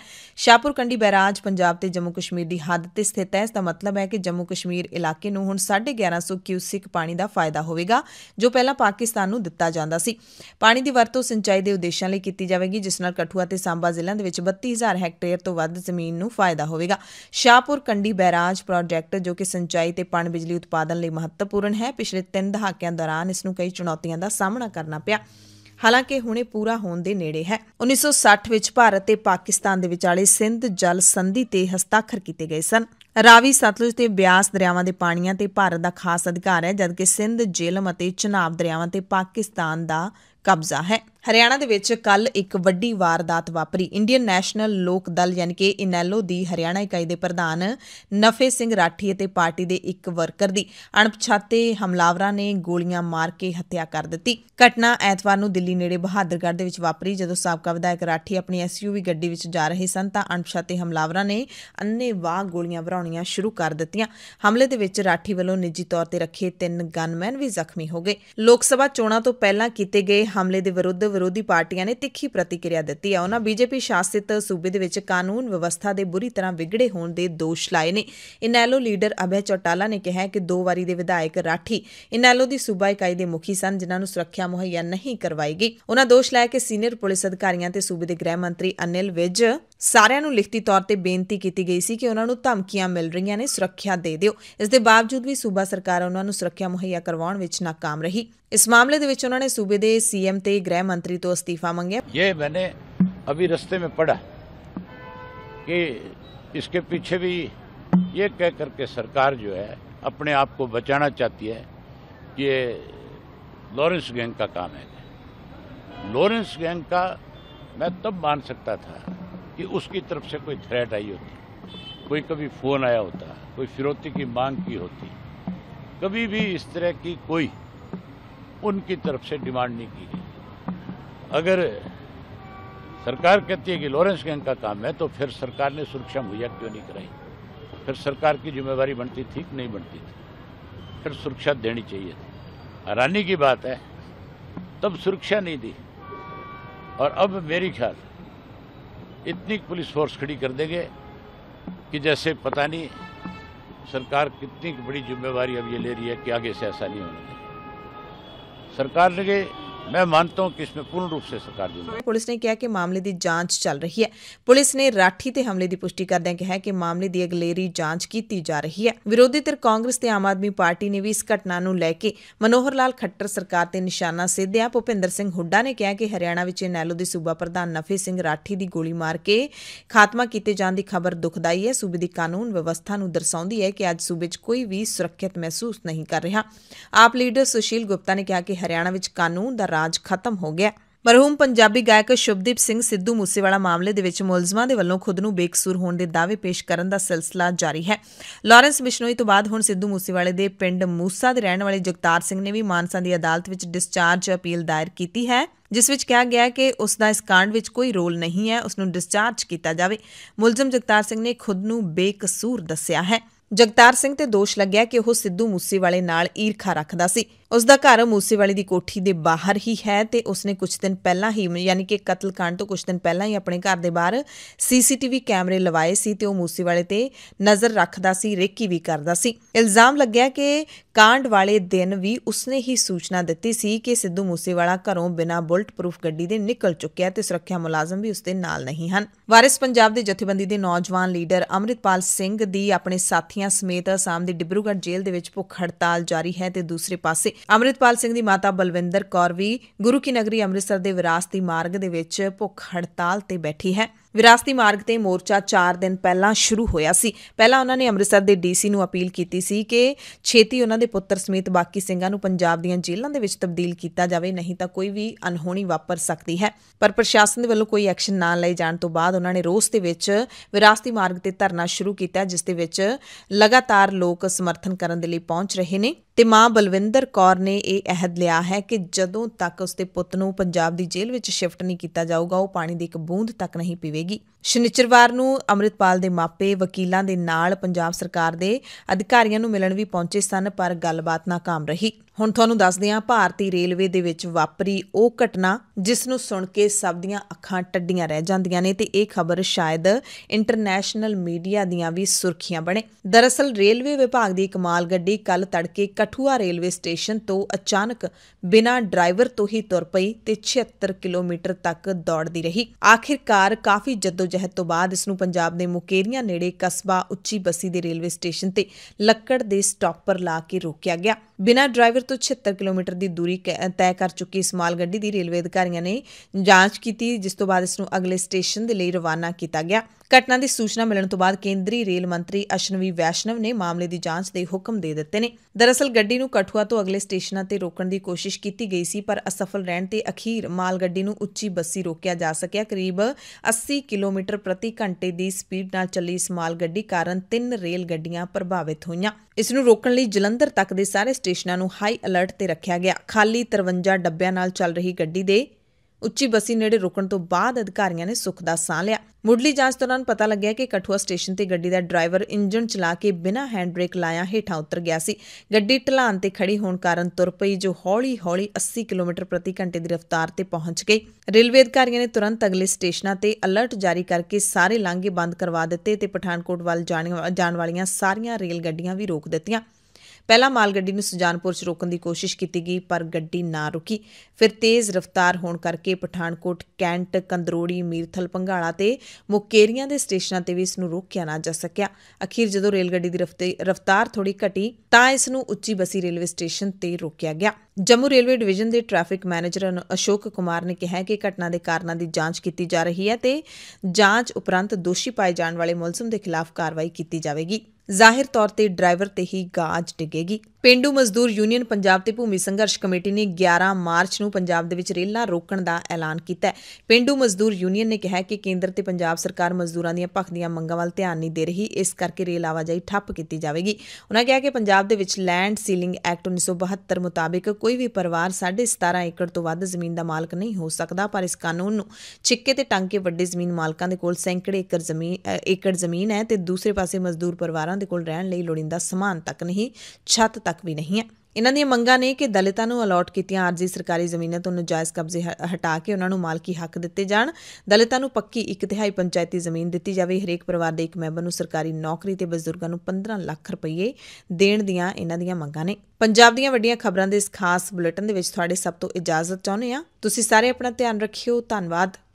ਸ਼ਾਹਪੁਰ ਕੰਡੀ ਬੈਰਾਜ ਪੰਜਾਬ ਤੇ ਜੰਮੂ ਕਸ਼ਮੀਰ ਦੀ ਹੱਦ ਤੇ ਸਥਿਤ ਹੈ ਇਸ ਦਾ ਮਤਲਬ ਹੈ ਕਿ ਜੰਮੂ ਕਸ਼ਮੀਰ ਇਲਾਕੇ ਨੂੰ ਹੁਣ 1150 ਕਿਊਸਿਕ ਪਾਣੀ ਦਾ ਫਾਇਦਾ ਹੋਵੇਗਾ ਜੋ ਪਹਿਲਾਂ ਪਾਕਿਸਤਾਨ ਨੂੰ ਦਿੱਤਾ ਜਾਂਦਾ ਸੀ ਪਾਣੀ ਦੀ ਵਰਤੋਂ ਸਿੰਚਾਈ ਸਿੰਚਾਈ ਦੇ ਉਦੇਸ਼ਾਂ ਲਈ ਕੀਤੀ ਜਾਵੇਗੀ ਜਿਸ ਨਾਲ ਕਠੂਆ ਤੇ ਸਾਂਬਾ ਜ਼ਿਲ੍ਹਿਆਂ ਦੇ ਵਿੱਚ 32000 ਹੈਕਟੇਅਰ ਤੋਂ ਵੱਧ ਜ਼ਮੀਨ ਨੂੰ ਫਾਇਦਾ ਹੋਵੇਗਾ ਸ਼ਾਹਪੁਰ ਕੰਡੀ ਬੈਰਾਜ ਪ੍ਰੋਜੈਕਟ ਜੋ ਕਿ ਸਿੰਚਾਈ ਤੇ ਪਣ ਬਿਜਲੀ ਉਤਪਾਦਨ ਲਈ ਮਹੱਤਵਪੂਰਨ ਹੈ ਪਿਛਲੇ 3 ਦਹਾਕਿਆਂ ਦੌਰਾਨ ਇਸ ਨੂੰ ਕਈ ਚੁਣੌਤੀਆਂ ਦਾ ਸਾਹਮਣਾ ਕਰਨਾ ਪਿਆ ਹਾਲਾਂਕਿ ਹੁਣੇ ਪੂਰਾ ਹੋਣ ਦੇ ਨੇੜੇ ਹੈ 1960 ਵਿੱਚ ਭਾਰਤ ਤੇ ਪਾਕਿਸਤਾਨ ਦੇ ਵਿਚਾਲੇ ਸਿੰਧ ਜਲ ਸੰਧੀ ਤੇ ਹਸਤਾਖਰ ਕੀਤੇ ਗਏ ਸਨ ਰਾਵੀ ਸਤਲੁਜ ਤੇ ਬਿਆਸ ਦਰਿਆਵਾਂ ਦੇ ਪਾਣੀਆਂ ਤੇ ਭਾਰਤ ਦਾ ਖਾਸ ਅਧਿਕਾਰ ਹੈ ਜਦਕਿ ਸਿੰਧ ਜੇਲਮ ਅਤੇ ਚਨਾਬ ਦਰਿਆਵਾਂ ਤੇ ਪਾਕਿਸਤਾਨ ਦਾ ਕਬਜ਼ਾ ਹੈ ਹਰਿਆਣਾ ਦੇ ਵਿੱਚ ਕੱਲ ਇੱਕ ਵੱਡੀ ਵਾਰਦਾਤ ਵਾਪਰੀ ਇੰਡੀਅਨ ਨੈਸ਼ਨਲ ਲੋਕ ਦਲ ਯਾਨੀ ਕਿ ਇਨੈਲੋ ਦੀ ਹਰਿਆਣਾ ਇਕਾਈ ਦੇ ਪ੍ਰਧਾਨ ਨਫੇ ਸਿੰਘ ਰਾਠੀ ਅਤੇ ਪਾਰਟੀ ਦੇ ਇੱਕ ਵਰਕਰ ਦੀ ਅਣਪਛਾਤੇ ਹਮਲਾਵਰਾਂ ਨੇ ਗੋਲੀਆਂ ਮਾਰ ਕੇ ਹੱਤਿਆ ਕਰ ਦਿੱਤੀ ਘਟਨਾ ਐਤਵਾਰ ਨੂੰ ਦਿੱਲੀ ਨੇੜੇ ਬਹਾਦਰਗੜ੍ਹ ਦੇ ਵਿੱਚ ਵਾਪਰੀ ਜਦੋਂ ਸਾਬਕਾ ਵਿਧਾਇਕ ਰਾਠੀ ਆਪਣੀ ਐਸਯੂਵੀ ਗੱਡੀ ਵਿੱਚ ਜਾ ਰਹੇ ਸਨ ਤਾਂ ਅਣਪਛਾਤੇ ਹਮਲਾਵਰਾਂ ਨੇ ਅੰਨੇਵਾਹ ਗੋਲੀਆਂ ਵਰਾਉਣੀਆਂ ਸ਼ੁਰੂ ਕਰ ਦਿੱਤੀਆਂ ਹਮਲੇ ਦੇ ਵਿੱਚ ਰਾਠੀ ਵੱਲੋਂ ਨਿੱਜੀ ਤੌਰ ਤੇ ਰੱਖੇ ਤਿੰਨ ਗਨਮੈਨ ਵੀ ਜ਼ਖਮੀ ਹੋ ਗਏ ਲੋਕ ਸਭਾ ਚੋਣਾਂ ਤੋਂ ਪਹਿਲਾਂ ਕੀਤੇ ਗਏ ਹਮਲੇ ਦੇ ਵਿਰੁੱਧ ਵਿਰੋਧੀ ਪਾਰਟੀਆਂ ਨੇ ਤਿੱਖੀ ਪ੍ਰਤੀਕਿਰਿਆ ਦਿੱਤੀ ਹੈ ਉਹਨਾਂ ਬੀਜੇਪੀ ਸ਼ਾਸਿਤ ਸੂਬੇ ਦੇ ਵਿੱਚ ਕਾਨੂੰਨ ਵਿਵਸਥਾ ਦੇ ਬੁਰੀ ਤਰ੍ਹਾਂ ਵਿਗੜੇ ਹੋਣ ਦੇ ਦੋਸ਼ ਲਾਏ ਨੇ ਇਨੈਲੋ ਲੀਡਰ ਅਭੈ ਚੌਟਾਲਾ ਨੇ ਕਿਹਾ ਕਿ ਦੋ ਵਾਰੀ ਦੇ ਵਿਧਾਇਕ ਰਾਠੀ ਇਨੈਲੋ ਦੀ ਸੂਬਾ ਇਕਾਈ ਦੇ ਮੁਖੀ ਸਨ ਜਿਨ੍ਹਾਂ ਨੂੰ ਸੁਰੱਖਿਆ ਮੁਹੱਈਆ ਨਹੀਂ ਕਰਵਾਈ ਗਈ ਉਹਨਾਂ ਦੋਸ਼ ਲਾਇਆ ਕਿ ਸੀਨੀਅਰ ਪੁਲਿਸ ਅਧਿਕਾਰੀਆਂ ਤੇ ਸੂਬੇ ਦੇ ਗ੍ਰਹਿ ਮੰਤਰੀ ਅਨਿਲ ਵਿਜ ਸਾਰਿਆਂ ਨੂੰ ਲਿਖਤੀ ਤੌਰ ਤੇ ਬੇਨਤੀ ਕੀਤੀ ਗਈ ਸੀ ਕਿ ਉਹਨਾਂ ਨੂੰ ਧਮਕੀਆਂ ਮਿਲ ਰਹੀਆਂ ਨੇ ਸੁਰੱਖਿਆ ਦੇ ਦਿਓ ਇਸ ਦੇ ਬਾਵਜੂਦ ਵੀ ਸੂਬਾ ਸਰਕਾਰ ਉਹਨਾਂ ਨੂੰ ਸੁਰੱਖਿਆ ਮੁਹੱਈਆ ਕਰਵਾਉਣ ਵਿੱਚ ਨਾਕਾਮ ਰਹੀ ਇਸ ਮਾਮਲੇ ਦੇ ਵਿੱਚ ਉਹਨਾਂ ਨੇ ਸੂਬੇ ਦੇ ਸੀਐਮ ਤੇ ਗ੍ਰਹਿ ਮੰਤਰੀ मंत्री तो इस्तीफा मांगे ये मैंने अभी रस्ते में पढ़ा कि इसके पीछे भी ये कह करके सरकार जो है अपने आप को बचाना चाहती है ये लॉरेंस गैंग का काम है लॉरेंस गैंग का मैं तब मान सकता था कि उसकी तरफ से कोई थ्रेट आई होती कोई कभी फ़ोन आया होता कोई फिरौती की मांग की होती कभी भी इस तरह की कोई उनकी तरफ से डिमांड नहीं की गई अगर सरकार कहती है कि लॉरेंस गैंग का काम है तो फिर सरकार ने सुरक्षा मुहैया क्यों नहीं कराई फिर सरकार की जिम्मेवारी बनती थी नहीं बनती थी फिर सुरक्षा देनी चाहिए थी हैरानी की बात है तब सुरक्षा नहीं दी और अब मेरी ख्याल इतनी पुलिस फोर्स खड़ी कर देंगे कि जैसे पता नहीं सरकार कितनी बड़ी जिम्मेवारी अब ये ले रही है कि आगे से ऐसा नहीं होना चाहिए सरकार ने मैं ਹਾਂ ਕਿ कि इसमें ਰੂਪ ਸੇ ਸਰਕਾਰ सरकार जिम्मेदार ਪੁਲਿਸ ਨੇ ਕਿਹਾ ਕਿ ਮਾਮਲੇ ਦੀ ਜਾਂਚ ਚੱਲ ਰਹੀ ਹੈ ਪੁਲਿਸ ਨੇ ਰਾਠੀ ਤੇ ਹਮਲੇ ਦੀ ਪੁਸ਼ਟੀ ਕਰਦਿਆਂ ਕਿਹਾ ਕਿ ਮਾਮਲੇ ਦੀ ਅਗਲੇਰੀ ਜਾਂਚ ਕੀਤੀ ਜਾ ਰਹੀ ਹੈ ਵਿਰੋਧੀ ਧਿਰ ਕਾਂਗਰਸ ਤੇ ਆਮ ਆਦਮੀ ਪਾਰਟੀ ਨੇ ਵੀ ਇਸ ਘਟਨਾ ਨੂੰ ਲੈ ਕੇ ਮਨੋਹਰ ਲਾਲ ਖੱਟਰ ਸਰਕਾਰ ਤੇ ਨਿਸ਼ਾਨਾ ਸਿੱਧਿਆ ਭੁਪਿੰਦਰ ਸਿੰਘ ਹੁੱਡਾ ਨੇ ਕਿਹਾ ਕਿ ਹਰਿਆਣਾ ਵਿੱਚ ਨੈਲੋ ਦੇ ਸੂਬਾ ਪ੍ਰਧਾਨ ਨਫੇ ਸਿੰਘ ਰਾਠੀ ਦੀ ਗੋਲੀ ਮਾਰ ਕੇ ਖਾਤਮਾ ਕੀਤੇ ਜਾਣ ਦੀ ਖਬਰ ਦੁਖਦਾਈ ਹੈ ਸੂਬੇ ਦੀ ਕਾਨੂੰਨ ਵਿਵਸਥਾ ਨੂੰ ਦਰਸਾਉਂਦੀ ਹੈ ਕਿ ਅੱਜ ਸੂਬੇ 'ਚ ਕੋਈ ਵੀ ਸੁਰੱਖਿਅਤ ਮਹਿਸੂਸ ਨਹੀਂ ਕਰ ਰਿਹਾ ਆਪ ਲੀਡਰ ਸੁਸ਼ੀਲ ਗੁਪਤਾ ਨੇ ਕਿਹਾ ਕਿ ਹਰਿਆਣਾ ਵਿੱਚ ਕਾਨੂੰਨ ਦਾ ਰਾਜ ਖਤਮ ਹੋ ਗਿਆ ਮਰਹੂਮ ਪੰਜਾਬੀ ਗਾਇਕ ਸ਼ੁਭਦੀਪ ਸਿੰਘ ਸਿੱਧੂ ਮੂਸੇਵਾਲਾ ਮਾਮਲੇ ਦੇ ਵਿੱਚ ਮੁਲਜ਼ਮਾਂ ਦੇ ਵੱਲੋਂ ਖੁਦ ਨੂੰ ਬੇਕਸੂਰ ਹੋਣ ਦੇ ਦਾਅਵੇ ਪੇਸ਼ ਕਰਨ ਦਾ ਸਿਲਸਿਲਾ ਜਾਰੀ ਹੈ ਲਾਰੈਂਸ ਮਿਸ਼ਨੋਈ ਤੋਂ ਬਾਅਦ ਹੁਣ ਸਿੱਧੂ ਮੂਸੇਵਾਲੇ ਦੇ ਪਿੰਡ ਮੂਸਾ ਦੇ ਰਹਿਣ ਵਾਲੇ ਜਗਤਾਰ ਸਿੰਘ ਨੇ ਵੀ ਮਾਨਸਾ ਦੀ ਅਦਾਲਤ ਵਿੱਚ ਡਿਸਚਾਰਜ ਅਪੀਲ ਦਾਇਰ ਕੀਤੀ ਹੈ ਜਿਸ ਵਿੱਚ ਕਿਹਾ ਗਿਆ ਕਿ ਉਸ ਦਾ ਇਸ ਕਾਂਡ ਵਿੱਚ ਕੋਈ ਰੋਲ ਨਹੀਂ ਹੈ ਉਸ ਨੂੰ ਡਿਸਚਾਰਜ ਕੀਤਾ ਜਾਵੇ ਮੁਲਜ਼ਮ ਜਗਤਾਰ ਸਿੰਘ ਨੇ ਖੁਦ ਨੂੰ ਬੇਕਸੂਰ ਦੱਸਿਆ ਹੈ ਜਗਤਾਰ ਸਿੰਘ ਤੇ ਦੋਸ਼ ਲੱਗਿਆ ਕਿ ਉਹ ਸਿੱਧੂ ਮੂਸੇਵਾਲੇ ਨਾਲ ਈਰਖਾ ਰੱਖਦਾ ਸੀ ਉਸ ਦਾ ਘਰ ਮੂਸੇਵਾਲੇ ਦੀ ਕੋਠੀ ਦੇ ਬਾਹਰ ਹੀ ਹੈ ਤੇ ਉਸਨੇ ਕੁਝ ਦਿਨ ਪਹਿਲਾਂ ਹੀ ਯਾਨੀ ਕਿ ਕਤਲकांड ਤੋਂ ਕੁਝ ਦਿਨ ਪਹਿਲਾਂ ਹੀ ਆਪਣੇ ਘਰ ਦੇ ਬਾਹਰ ਸੀਸੀਟੀਵੀ ਕੈਮਰੇ ਲਵਾਏ ਸੀ ਤੇ ਉਹ ਮੂਸੇਵਾਲੇ ਤੇ ਨਜ਼ਰ ਰੱਖਦਾ ਸੀ ਰੇਕੀ ਵੀ ਕਰਦਾ ਸੀ ਇਲਜ਼ਾਮ ਲੱਗਿਆ ਕਿ ਕਾਂਡ ਵਾਲੇ ਦਿਨ ਵੀ ਉਸਨੇ ਹੀ ਸੂਚਨਾ ਦਿੱਤੀ ਸੀ ਕਿ ਸਿੱਧੂ ਮੂਸੇਵਾਲਾ ਘਰੋਂ ਬਿਨਾਂ ਬੁਲਟ ਪ੍ਰੂਫ ਗੱਡੀ ਦੇ ਨਿਕਲ ਚੁੱਕਿਆ ਤੇ ਸੁਰੱਖਿਆ ਮੁਲਾਜ਼ਮ ਵੀ ਉਸਦੇ ਨਾਲ ਨਹੀਂ ਹਨ ਵਾਰਿਸ ਪੰਜਾਬ ਦੇ ਜਥੇਬੰਦੀ ਦੇ ਨੌਜਵਾਨ ਲੀਡਰ ਅਮਰਿਤਪਾਲ ਸਿੰਘ ਦੀ ਆਪਣੇ ਸਾਥੀਆਂ ਸਮੇਤ ਆਸਾਮ ਦੇ ਡਿਬਰੂਗੜ੍ਹ ਜੇਲ੍ਹ ਦੇ ਵਿੱਚ ਭੁੱਖ ਹੜਤਾਲ ਜਾਰੀ ਹੈ ਤੇ ਦੂਸਰੇ ਪਾਸੇ ਅਮਰਿਤਪਾਲ ਸਿੰਘ ਦੀ ਮਾਤਾ ਬਲਵਿੰਦਰ ਕੌਰ ਵੀ ਗੁਰੂ ਕੀ ਨਗਰੀ ਅੰਮ੍ਰਿਤਸਰ ਦੇ ਵਿਰਾਸਤੀ ਮਾਰਗ ਦੇ ਵਿੱਚ ਭੁੱਖ ਹੜਤਾਲ ਤੇ ਬੈਠੀ ਹੈ ਵਿਰਾਸਤੀ ਮਾਰਗ ਤੇ ਮੋਰਚਾ 4 ਦਿਨ ਪਹਿਲਾਂ ਸ਼ੁਰੂ ਹੋਇਆ ਸੀ ਪਹਿਲਾਂ ਉਹਨਾਂ ਨੇ ਅੰਮ੍ਰਿਤਸਰ ਦੇ ਡੀਸੀ ਨੂੰ ਅਪੀਲ ਕੀਤੀ ਸੀ ਕਿ ਛੇਤੀ ਉਹਨਾਂ ਦੇ ਪੁੱਤਰ ਸਮੇਤ ਬਾਕੀ ਸਿੰਘਾਂ ਨੂੰ ਪੰਜਾਬ ਦੀਆਂ ਜੇਲ੍ਹਾਂ ਦੇ ਵਿੱਚ ਤਬਦੀਲ ਕੀਤਾ ਜਾਵੇ ਨਹੀਂ ਤਾਂ ਕੋਈ ਵੀ ਅਨਹੋਣੀ ਵਾਪਰ ਸਕਦੀ ਹੈ ਪਰ ਪ੍ਰਸ਼ਾਸਨ ਦੇ ਵੱਲੋਂ ਕੋਈ ਐਕਸ਼ਨ ਨਾ ਲਏ ਜਾਣ ਤੋਂ ਬਾਅਦ ਉਹਨਾਂ ਨੇ ਰੋਸ ਦੇ ਵਿੱਚ ਵਿਰਾਸਤੀ ਮਾਰਗ ਤੇ ਧਰਨਾ ਸ਼ੁਰੂ ਕੀਤਾ ਜਿਸ ਦੇ ਵਿੱਚ ਲਗਾਤਾਰ ਲੋਕ ਸਮਰਥਨ ਕਰਨ ਦੇ ਲਈ ਪਹੁੰਚ ਰਹੇ ਨੇ ਤੇ ਮਾਂ ਬਲਵਿੰਦਰ ਕੌਰ ਨੇ ਇਹ ਅਹਿਦ ਲਿਆ ਹੈ ਕਿ ਜਦੋਂ ਤੱਕ ਉਸਦੇ ਪੁੱਤ ਨੂੰ ਪੰਜਾਬ ਦੀ ਜੇਲ੍ਹ ਵਿੱਚ ਸ਼ਿਫਟ ਨਹੀਂ ਕੀਤਾ ਜਾਊਗਾ ਉਹ ਪਾਣੀ ਦੀ ਇੱਕ ਬੂੰਦ ਤੱਕ ਨਹੀਂ ਪੀਵੇਗੀ ਸ਼ਨੀਚਰਵਾਰ ਨੂੰ ਅਮਰਿਤਪਾਲ ਦੇ ਮਾਪੇ ਵਕੀਲਾਂ ਦੇ ਨਾਲ ਪੰਜਾਬ ਸਰਕਾਰ ਦੇ ਅਧਿਕਾਰੀਆਂ ਨੂੰ ਮਿਲਣ ਵੀ ਪਹੁੰਚੇ ਸਨ ਪਰ ਗੱਲਬਾਤ ਨਾਕਾਮ ਰਹੀ ਹੁਣ ਤੁਹਾਨੂੰ ਦੱਸਦੇ ਹਾਂ ਭਾਰਤੀ ਰੇਲਵੇ ਦੇ ਵਿੱਚ ਵਾਪਰੀ ਉਹ ਘਟਨਾ ਜਿਸ ਨੂੰ ਸੁਣ ਕੇ ਸਭ ਦੀਆਂ ਅੱਖਾਂ ਟੱਡੀਆਂ ਰਹਿ ਜਾਂਦੀਆਂ ਨੇ ਤੇ ਇਹ ਖਬਰ ਸ਼ਾਇਦ ਇੰਟਰਨੈਸ਼ਨਲ ਮੀਡੀਆ ਦੀਆਂ ਵੀ ਸੁਰਖੀਆਂ ਬਣੇ ਦਰਅਸਲ ਰੇਲਵੇ ਵਿਭਾਗ ਦੀ ਇੱਕ ਮਾਲ ਗੱਡੀ ਕੱਲ ਤੜਕੇ ਕਠੂਆ ਰੇਲਵੇ ਸਟੇਸ਼ਨ ਤੋਂ ਅਚਾਨਕ ਬਿਨਾਂ ਡਰਾਈਵਰ ਤੋਂ ਹੀ ਤੁਰ ਪਈ ਤੇ 76 ਕਿਲੋਮੀਟਰ ਤੱਕ ਦੌੜਦੀ ਰਹੀ ਆਖਿਰਕਾਰ ਕਾਫੀ ਜਦੋਜਹਿਦ ਤੋਂ ਬਾਅਦ ਇਸ ਨੂੰ ਪੰਜਾਬ ਦੇ ਮੁਕੇਰੀਆਂ ਨੇੜੇ ਕਸਬਾ ਉੱਚੀ ਬਸੀ ਦੇ ਰੇਲਵੇ ਸਟੇਸ਼ਨ ਤੇ ਲੱਕੜ ਦੇ ਸਟਾਪਰ ਲਾ ਕੇ ਰੋਕਿਆ ਗਿਆ ਬਿਨਾਂ ਡਰਾਈਵਰ ਤੋਂ 76 ਕਿਲੋਮੀਟਰ ਦੀ ਦੂਰੀ ਤੈਅ ਕਰ ਚੁੱਕੀ ਇਸ ਮਾਲ ਗੱਡੀ ਦੀ ਰੇਲਵੇ ਅਧਿਕਾਰੀਆਂ ਨੇ ਜਾਂਚ ਕੀਤੀ ਜਿਸ ਤੋਂ ਬਾਅਦ ਇਸ ਨੂੰ ਅਗਲੇ ਸਟੇਸ਼ਨ ਦੇ ਲਈ ਰਵਾਨਾ ਕੀਤਾ ਗਿਆ ਘਟਨਾ ਦੀ ਸੂਚਨਾ ਮਿਲਣ ਤੋਂ ਬਾਅਦ ਕੇਂਦਰੀ ਰੇਲ ਮੰਤਰੀ ਅਸ਼ਨਵੀ ਵੈਸ਼ਨਵ ਨੇ ਮਾਮਲੇ ਦੀ ਜਾਂਚ ਦੇ ਹੁਕਮ ਦੇ ਦਿੱਤੇ ਨੇ ਦਰਅਸਲ ਗੱਡੀ ਨੂੰ ਕਠੂਆ ਤੋਂ ਅਗਲੇ ਸਟੇਸ਼ਨਾਂ ਤੇ ਰੋਕਣ ਦੀ ਕੋਸ਼ਿਸ਼ ਕੀਤੀ ਗਈ ਸੀ ਪਰ ਅਸਫਲ ਰਹਿਣ ਤੇ ਅਖੀਰ ਮਾਲ ਗੱਡੀ ਨੂੰ ਉੱਚੀ ਬੱਸੀ ਰੋਕਿਆ ਜਾ ਸਕਿਆ ਕਰੀਬ 80 ਕਿਲੋਮੀਟਰ ਪ੍ਰਤੀ ਘੰਟੇ ਦੀ ਸਪੀਡ ਨਾਲ ਚੱਲੀ ਇਸ ਮਾਲ ਗੱਡੀ ਕਾਰਨ ਤਿੰਨ ਰੇਲ ਗੱਡੀਆਂ ਪ੍ਰਭਾਵਿਤ ਹੋਈਆਂ ਇਸ ਨੂੰ ਰੋਕਣ ਲਈ ਜਲੰਧਰ ਤੱਕ ਦੇ ਸਾਰੇ ਸਟੇਸ਼ਨਾਂ ਨੂੰ ਹਾਈ ਅਲਰਟ ਤੇ ਰੱਖਿਆ ਗਿਆ ਖਾਲੀ 53 ਡੱਬਿਆਂ ਨਾਲ ਚੱਲ ਰਹੀ ਗੱਡੀ ਦੇ ਉੱਚੀ ਬੱਸੀ ਨੇੜੇ ਰੁਕਣ ਤੋਂ ਬਾਅਦ ਅਧਿਕਾਰੀਆਂ ਨੇ ਸੁੱਖ ਦਾ ਸਾਹ ਲਿਆ ਮੁੱਢਲੀ ਜਾਂਚ ਦੌਰਾਨ ਪਤਾ ਲੱਗਿਆ ਕਿ ਕਠੂਆ ਸਟੇਸ਼ਨ ਤੇ ਗੱਡੀ ਦਾ ਡਰਾਈਵਰ ਇੰਜਨ ਚਲਾ ਕੇ ਬਿਨਾਂ ਹੈਂਡ ਬ੍ਰੇਕ ਲਾਇਆ ਹੇਠਾਂ ਉਤਰ ਗਿਆ ਸੀ ਗੱਡੀ ਢਲਾਨ ਤੇ ਖੜੀ ਹੋਣ ਕਾਰਨ ਤੁਰ ਪਈ ਜੋ ਹੌਲੀ-ਹੌਲੀ 80 ਕਿਲੋਮੀਟਰ ਪ੍ਰਤੀ ਘੰਟੇ ਦੀ ਰਫ਼ਤਾਰ ਤੇ ਪਹੁੰਚ ਗਈ ਰੇਲਵੇ ਅਧਿਕਾਰੀਆਂ ਨੇ ਤੁਰੰਤ ਅਗਲੇ ਸਟੇਸ਼ਨਾਂ ਤੇ ਅਲਰਟ ਜਾਰੀ ਕਰਕੇ ਸਾਰੇ ਲਾਂਘੇ ਬੰਦ ਕਰਵਾ ਦਿੱਤੇ ਤੇ ਪਠਾਨਕੋਟ ਵੱਲ ਜਾਣ ਵਾਲੀਆਂ ਸਾਰੀਆਂ ਰੇਲ ਗੱਡੀਆਂ ਵੀ ਰੋਕ ਦਿੱਤੀਆਂ ਪਹਿਲਾਂ ਮਾਲ ਗੱਡੀ ਨੂੰ ਸੁਜਾਨਪੁਰ 'ਚ ਰੋਕਣ ਦੀ ਕੋਸ਼ਿਸ਼ ਕੀਤੀ ਗਈ ਪਰ ਗੱਡੀ ਨਾ ਰੁਕੀ ਫਿਰ ਤੇਜ਼ ਰਫ਼ਤਾਰ ਹੋਣ ਕਰਕੇ ਪਠਾਨਕੋਟ ਕੈਂਟ ਕੰਦਰੋੜੀ ਮੀਰਥਲ ਪੰਘਾਲਾ ਤੇ ਮੁਕੇਰੀਆਂ ਦੇ ਸਟੇਸ਼ਨਾਂ ਤੇ ਵੀ ਇਸ ਨੂੰ ਰੋਕਿਆ ਨਾ ਜਾ ਸਕਿਆ ਅਖੀਰ ਜਦੋਂ ਰੇਲ ਗੱਡੀ ਦੀ ਰਫ਼ਤਾਰ ਥੋੜੀ ਘਟੀ ਤਾਂ ਇਸ ਨੂੰ ਉੱਚੀ ਬਸੀ ਰੇਲਵੇ ਸਟੇਸ਼ਨ ਤੇ ਰੋਕਿਆ ਗਿਆ ਜੰਮੂ ਰੇਲਵੇ ਡਿਵੀਜ਼ਨ ਦੇ ਟ੍ਰੈਫਿਕ ਮੈਨੇਜਰ ਅਸ਼ੋਕ ਕੁਮਾਰ ਨੇ ਕਿਹਾ ਕਿ ਘਟਨਾ ਦੇ ਕਾਰਨਾਂ ਦੀ ਜਾਂਚ ਕੀਤੀ ਜਾ ਰਹੀ ਹੈ ਤੇ ਜਾਂਚ ਉਪਰੰਤ ਦੋਸ਼ੀ ਪਾਏ ਜਾਣ ਵਾਲੇ ਮੁਲਜ਼ਮ ਦੇ ਖਿਲਾਫ ਕਾਰਵਾਈ ਕੀਤੀ ਜਾਵੇਗੀ ਜ਼ਾਹਿਰ ਤੌਰ ਤੇ ਡਰਾਈਵਰ ਤੇ ਹੀ ਗਾਜ ਡਿੱਗੇਗੀ ਪਿੰਡੂ ਮਜ਼ਦੂਰ ਯੂਨੀਅਨ ਪੰਜਾਬ ਤੇ ਭੂਮੀ ਸੰਘਰਸ਼ ਕਮੇਟੀ ਨੇ 11 ਮਾਰਚ ਨੂੰ ਪੰਜਾਬ ਦੇ ਵਿੱਚ ਰੇਲਾਂ ਰੋਕਣ ਦਾ ਐਲਾਨ ਕੀਤਾ ਹੈ ਪਿੰਡੂ ਮਜ਼ਦੂਰ ਯੂਨੀਅਨ ਨੇ ਕਿਹਾ ਕਿ ਕੇਂਦਰ ਤੇ ਪੰਜਾਬ ਸਰਕਾਰ ਮਜ਼ਦੂਰਾਂ ਦੀਆਂ ਭੱਖ ਦੀਆਂ ਮੰਗਾਂ ਵੱਲ ਧਿਆਨ ਨਹੀਂ ਦੇ ਰਹੀ ਇਸ ਕਰਕੇ ਰੇਲ ਆਵਾਜਾਈ ਠੱਪ ਕੀਤੀ ਜਾਵੇਗੀ ਉਹਨਾਂ ਕਿਹਾ ਕਿ ਪੰਜਾਬ ਦੇ ਵਿੱਚ ਲੈਂਡ ਸੀਲਿੰਗ ਐਕਟ 1972 ਮੁਤਾਬਿਕ ਕੋਈ ਵੀ ਪਰਿਵਾਰ 17.5 ਏਕੜ ਤੋਂ ਵੱਧ ਜ਼ਮੀਨ ਦਾ ਮਾਲਕ ਨਹੀਂ ਹੋ ਸਕਦਾ ਪਰ ਇਸ ਕਾਨੂੰਨ ਨੂੰ ਛਿੱਕੇ ਤੇ ਟਾਂਕੇ ਵੱਡੇ ਜ਼ਮੀਨ ਮਾਲਕਾਂ ਦੇ ਕੋਲ ਸੈਂਕੜੇ ਏਕੜ ਜ਼ਮੀਨ ਏਕੜ ਜ਼ਮੀਨ ਹੈ ਤੇ ਦੂਸਰੇ ਪਾਸੇ ਮਜ਼ਦੂਰ ਪਰਿਵਾਰਾਂ ਦੇ ਕੋਲ ਰਹਿਣ ਲਈ ਲੋੜਿੰਦਾ ਸਮਾਨ ਤੱਕ ਨਹੀਂ ਛੱਤ ਤੱਕ ਤੱਕ ਵੀ ਨਹੀਂ ਹੈ ਇਹਨਾਂ ਦੀਆਂ ਮੰਗਾਂ ਨੇ ਕਿ ਦਲਿਤਾਂ ਨੂੰ ਅਲਾਟ ਕੀਤੀਆਂ ਆਰਜ਼ੀ ਸਰਕਾਰੀ ਜ਼ਮੀਨਾਂ ਤੋਂ ਨਜਾਇਜ਼ ਕਬਜ਼ੇ ਹਟਾ ਕੇ ਉਹਨਾਂ ਨੂੰ ਮਾਲਕੀ ਹੱਕ ਦਿੱਤੇ ਜਾਣ ਦਲਿਤਾਂ ਨੂੰ ਪੱਕੀ ਇੱਕ ਤਿਹਾਈ ਪੰਚਾਇਤੀ ਜ਼ਮੀਨ ਦਿੱਤੀ ਜਾਵੇ ਹਰੇਕ ਪਰਿਵਾਰ ਦੇ ਇੱਕ ਮੈਂਬਰ ਨੂੰ ਸਰਕਾਰੀ ਨੌਕਰੀ ਤੇ ਬਜ਼ੁਰਗਾਂ ਨੂੰ 15 ਲੱਖ ਰੁਪਏ ਦੇਣ ਦੀਆਂ ਇਹਨਾਂ ਦੀਆਂ ਮੰਗਾਂ ਨੇ ਪੰਜਾਬ ਦੀਆਂ ਵੱਡੀਆਂ ਖਬਰਾਂ ਦੇ ਇਸ ਖਾਸ ਬੁਲੇਟਿਨ ਦੇ ਵਿੱਚ ਤੁਹਾਡੇ ਸਭ ਤੋਂ ਇਜਾਜ਼ਤ ਚਾਹੁੰਦੇ ਆ ਤੁਸੀਂ ਸਾਰੇ ਆਪਣਾ ਧਿਆਨ ਰੱਖਿਓ ਧੰਨਵਾਦ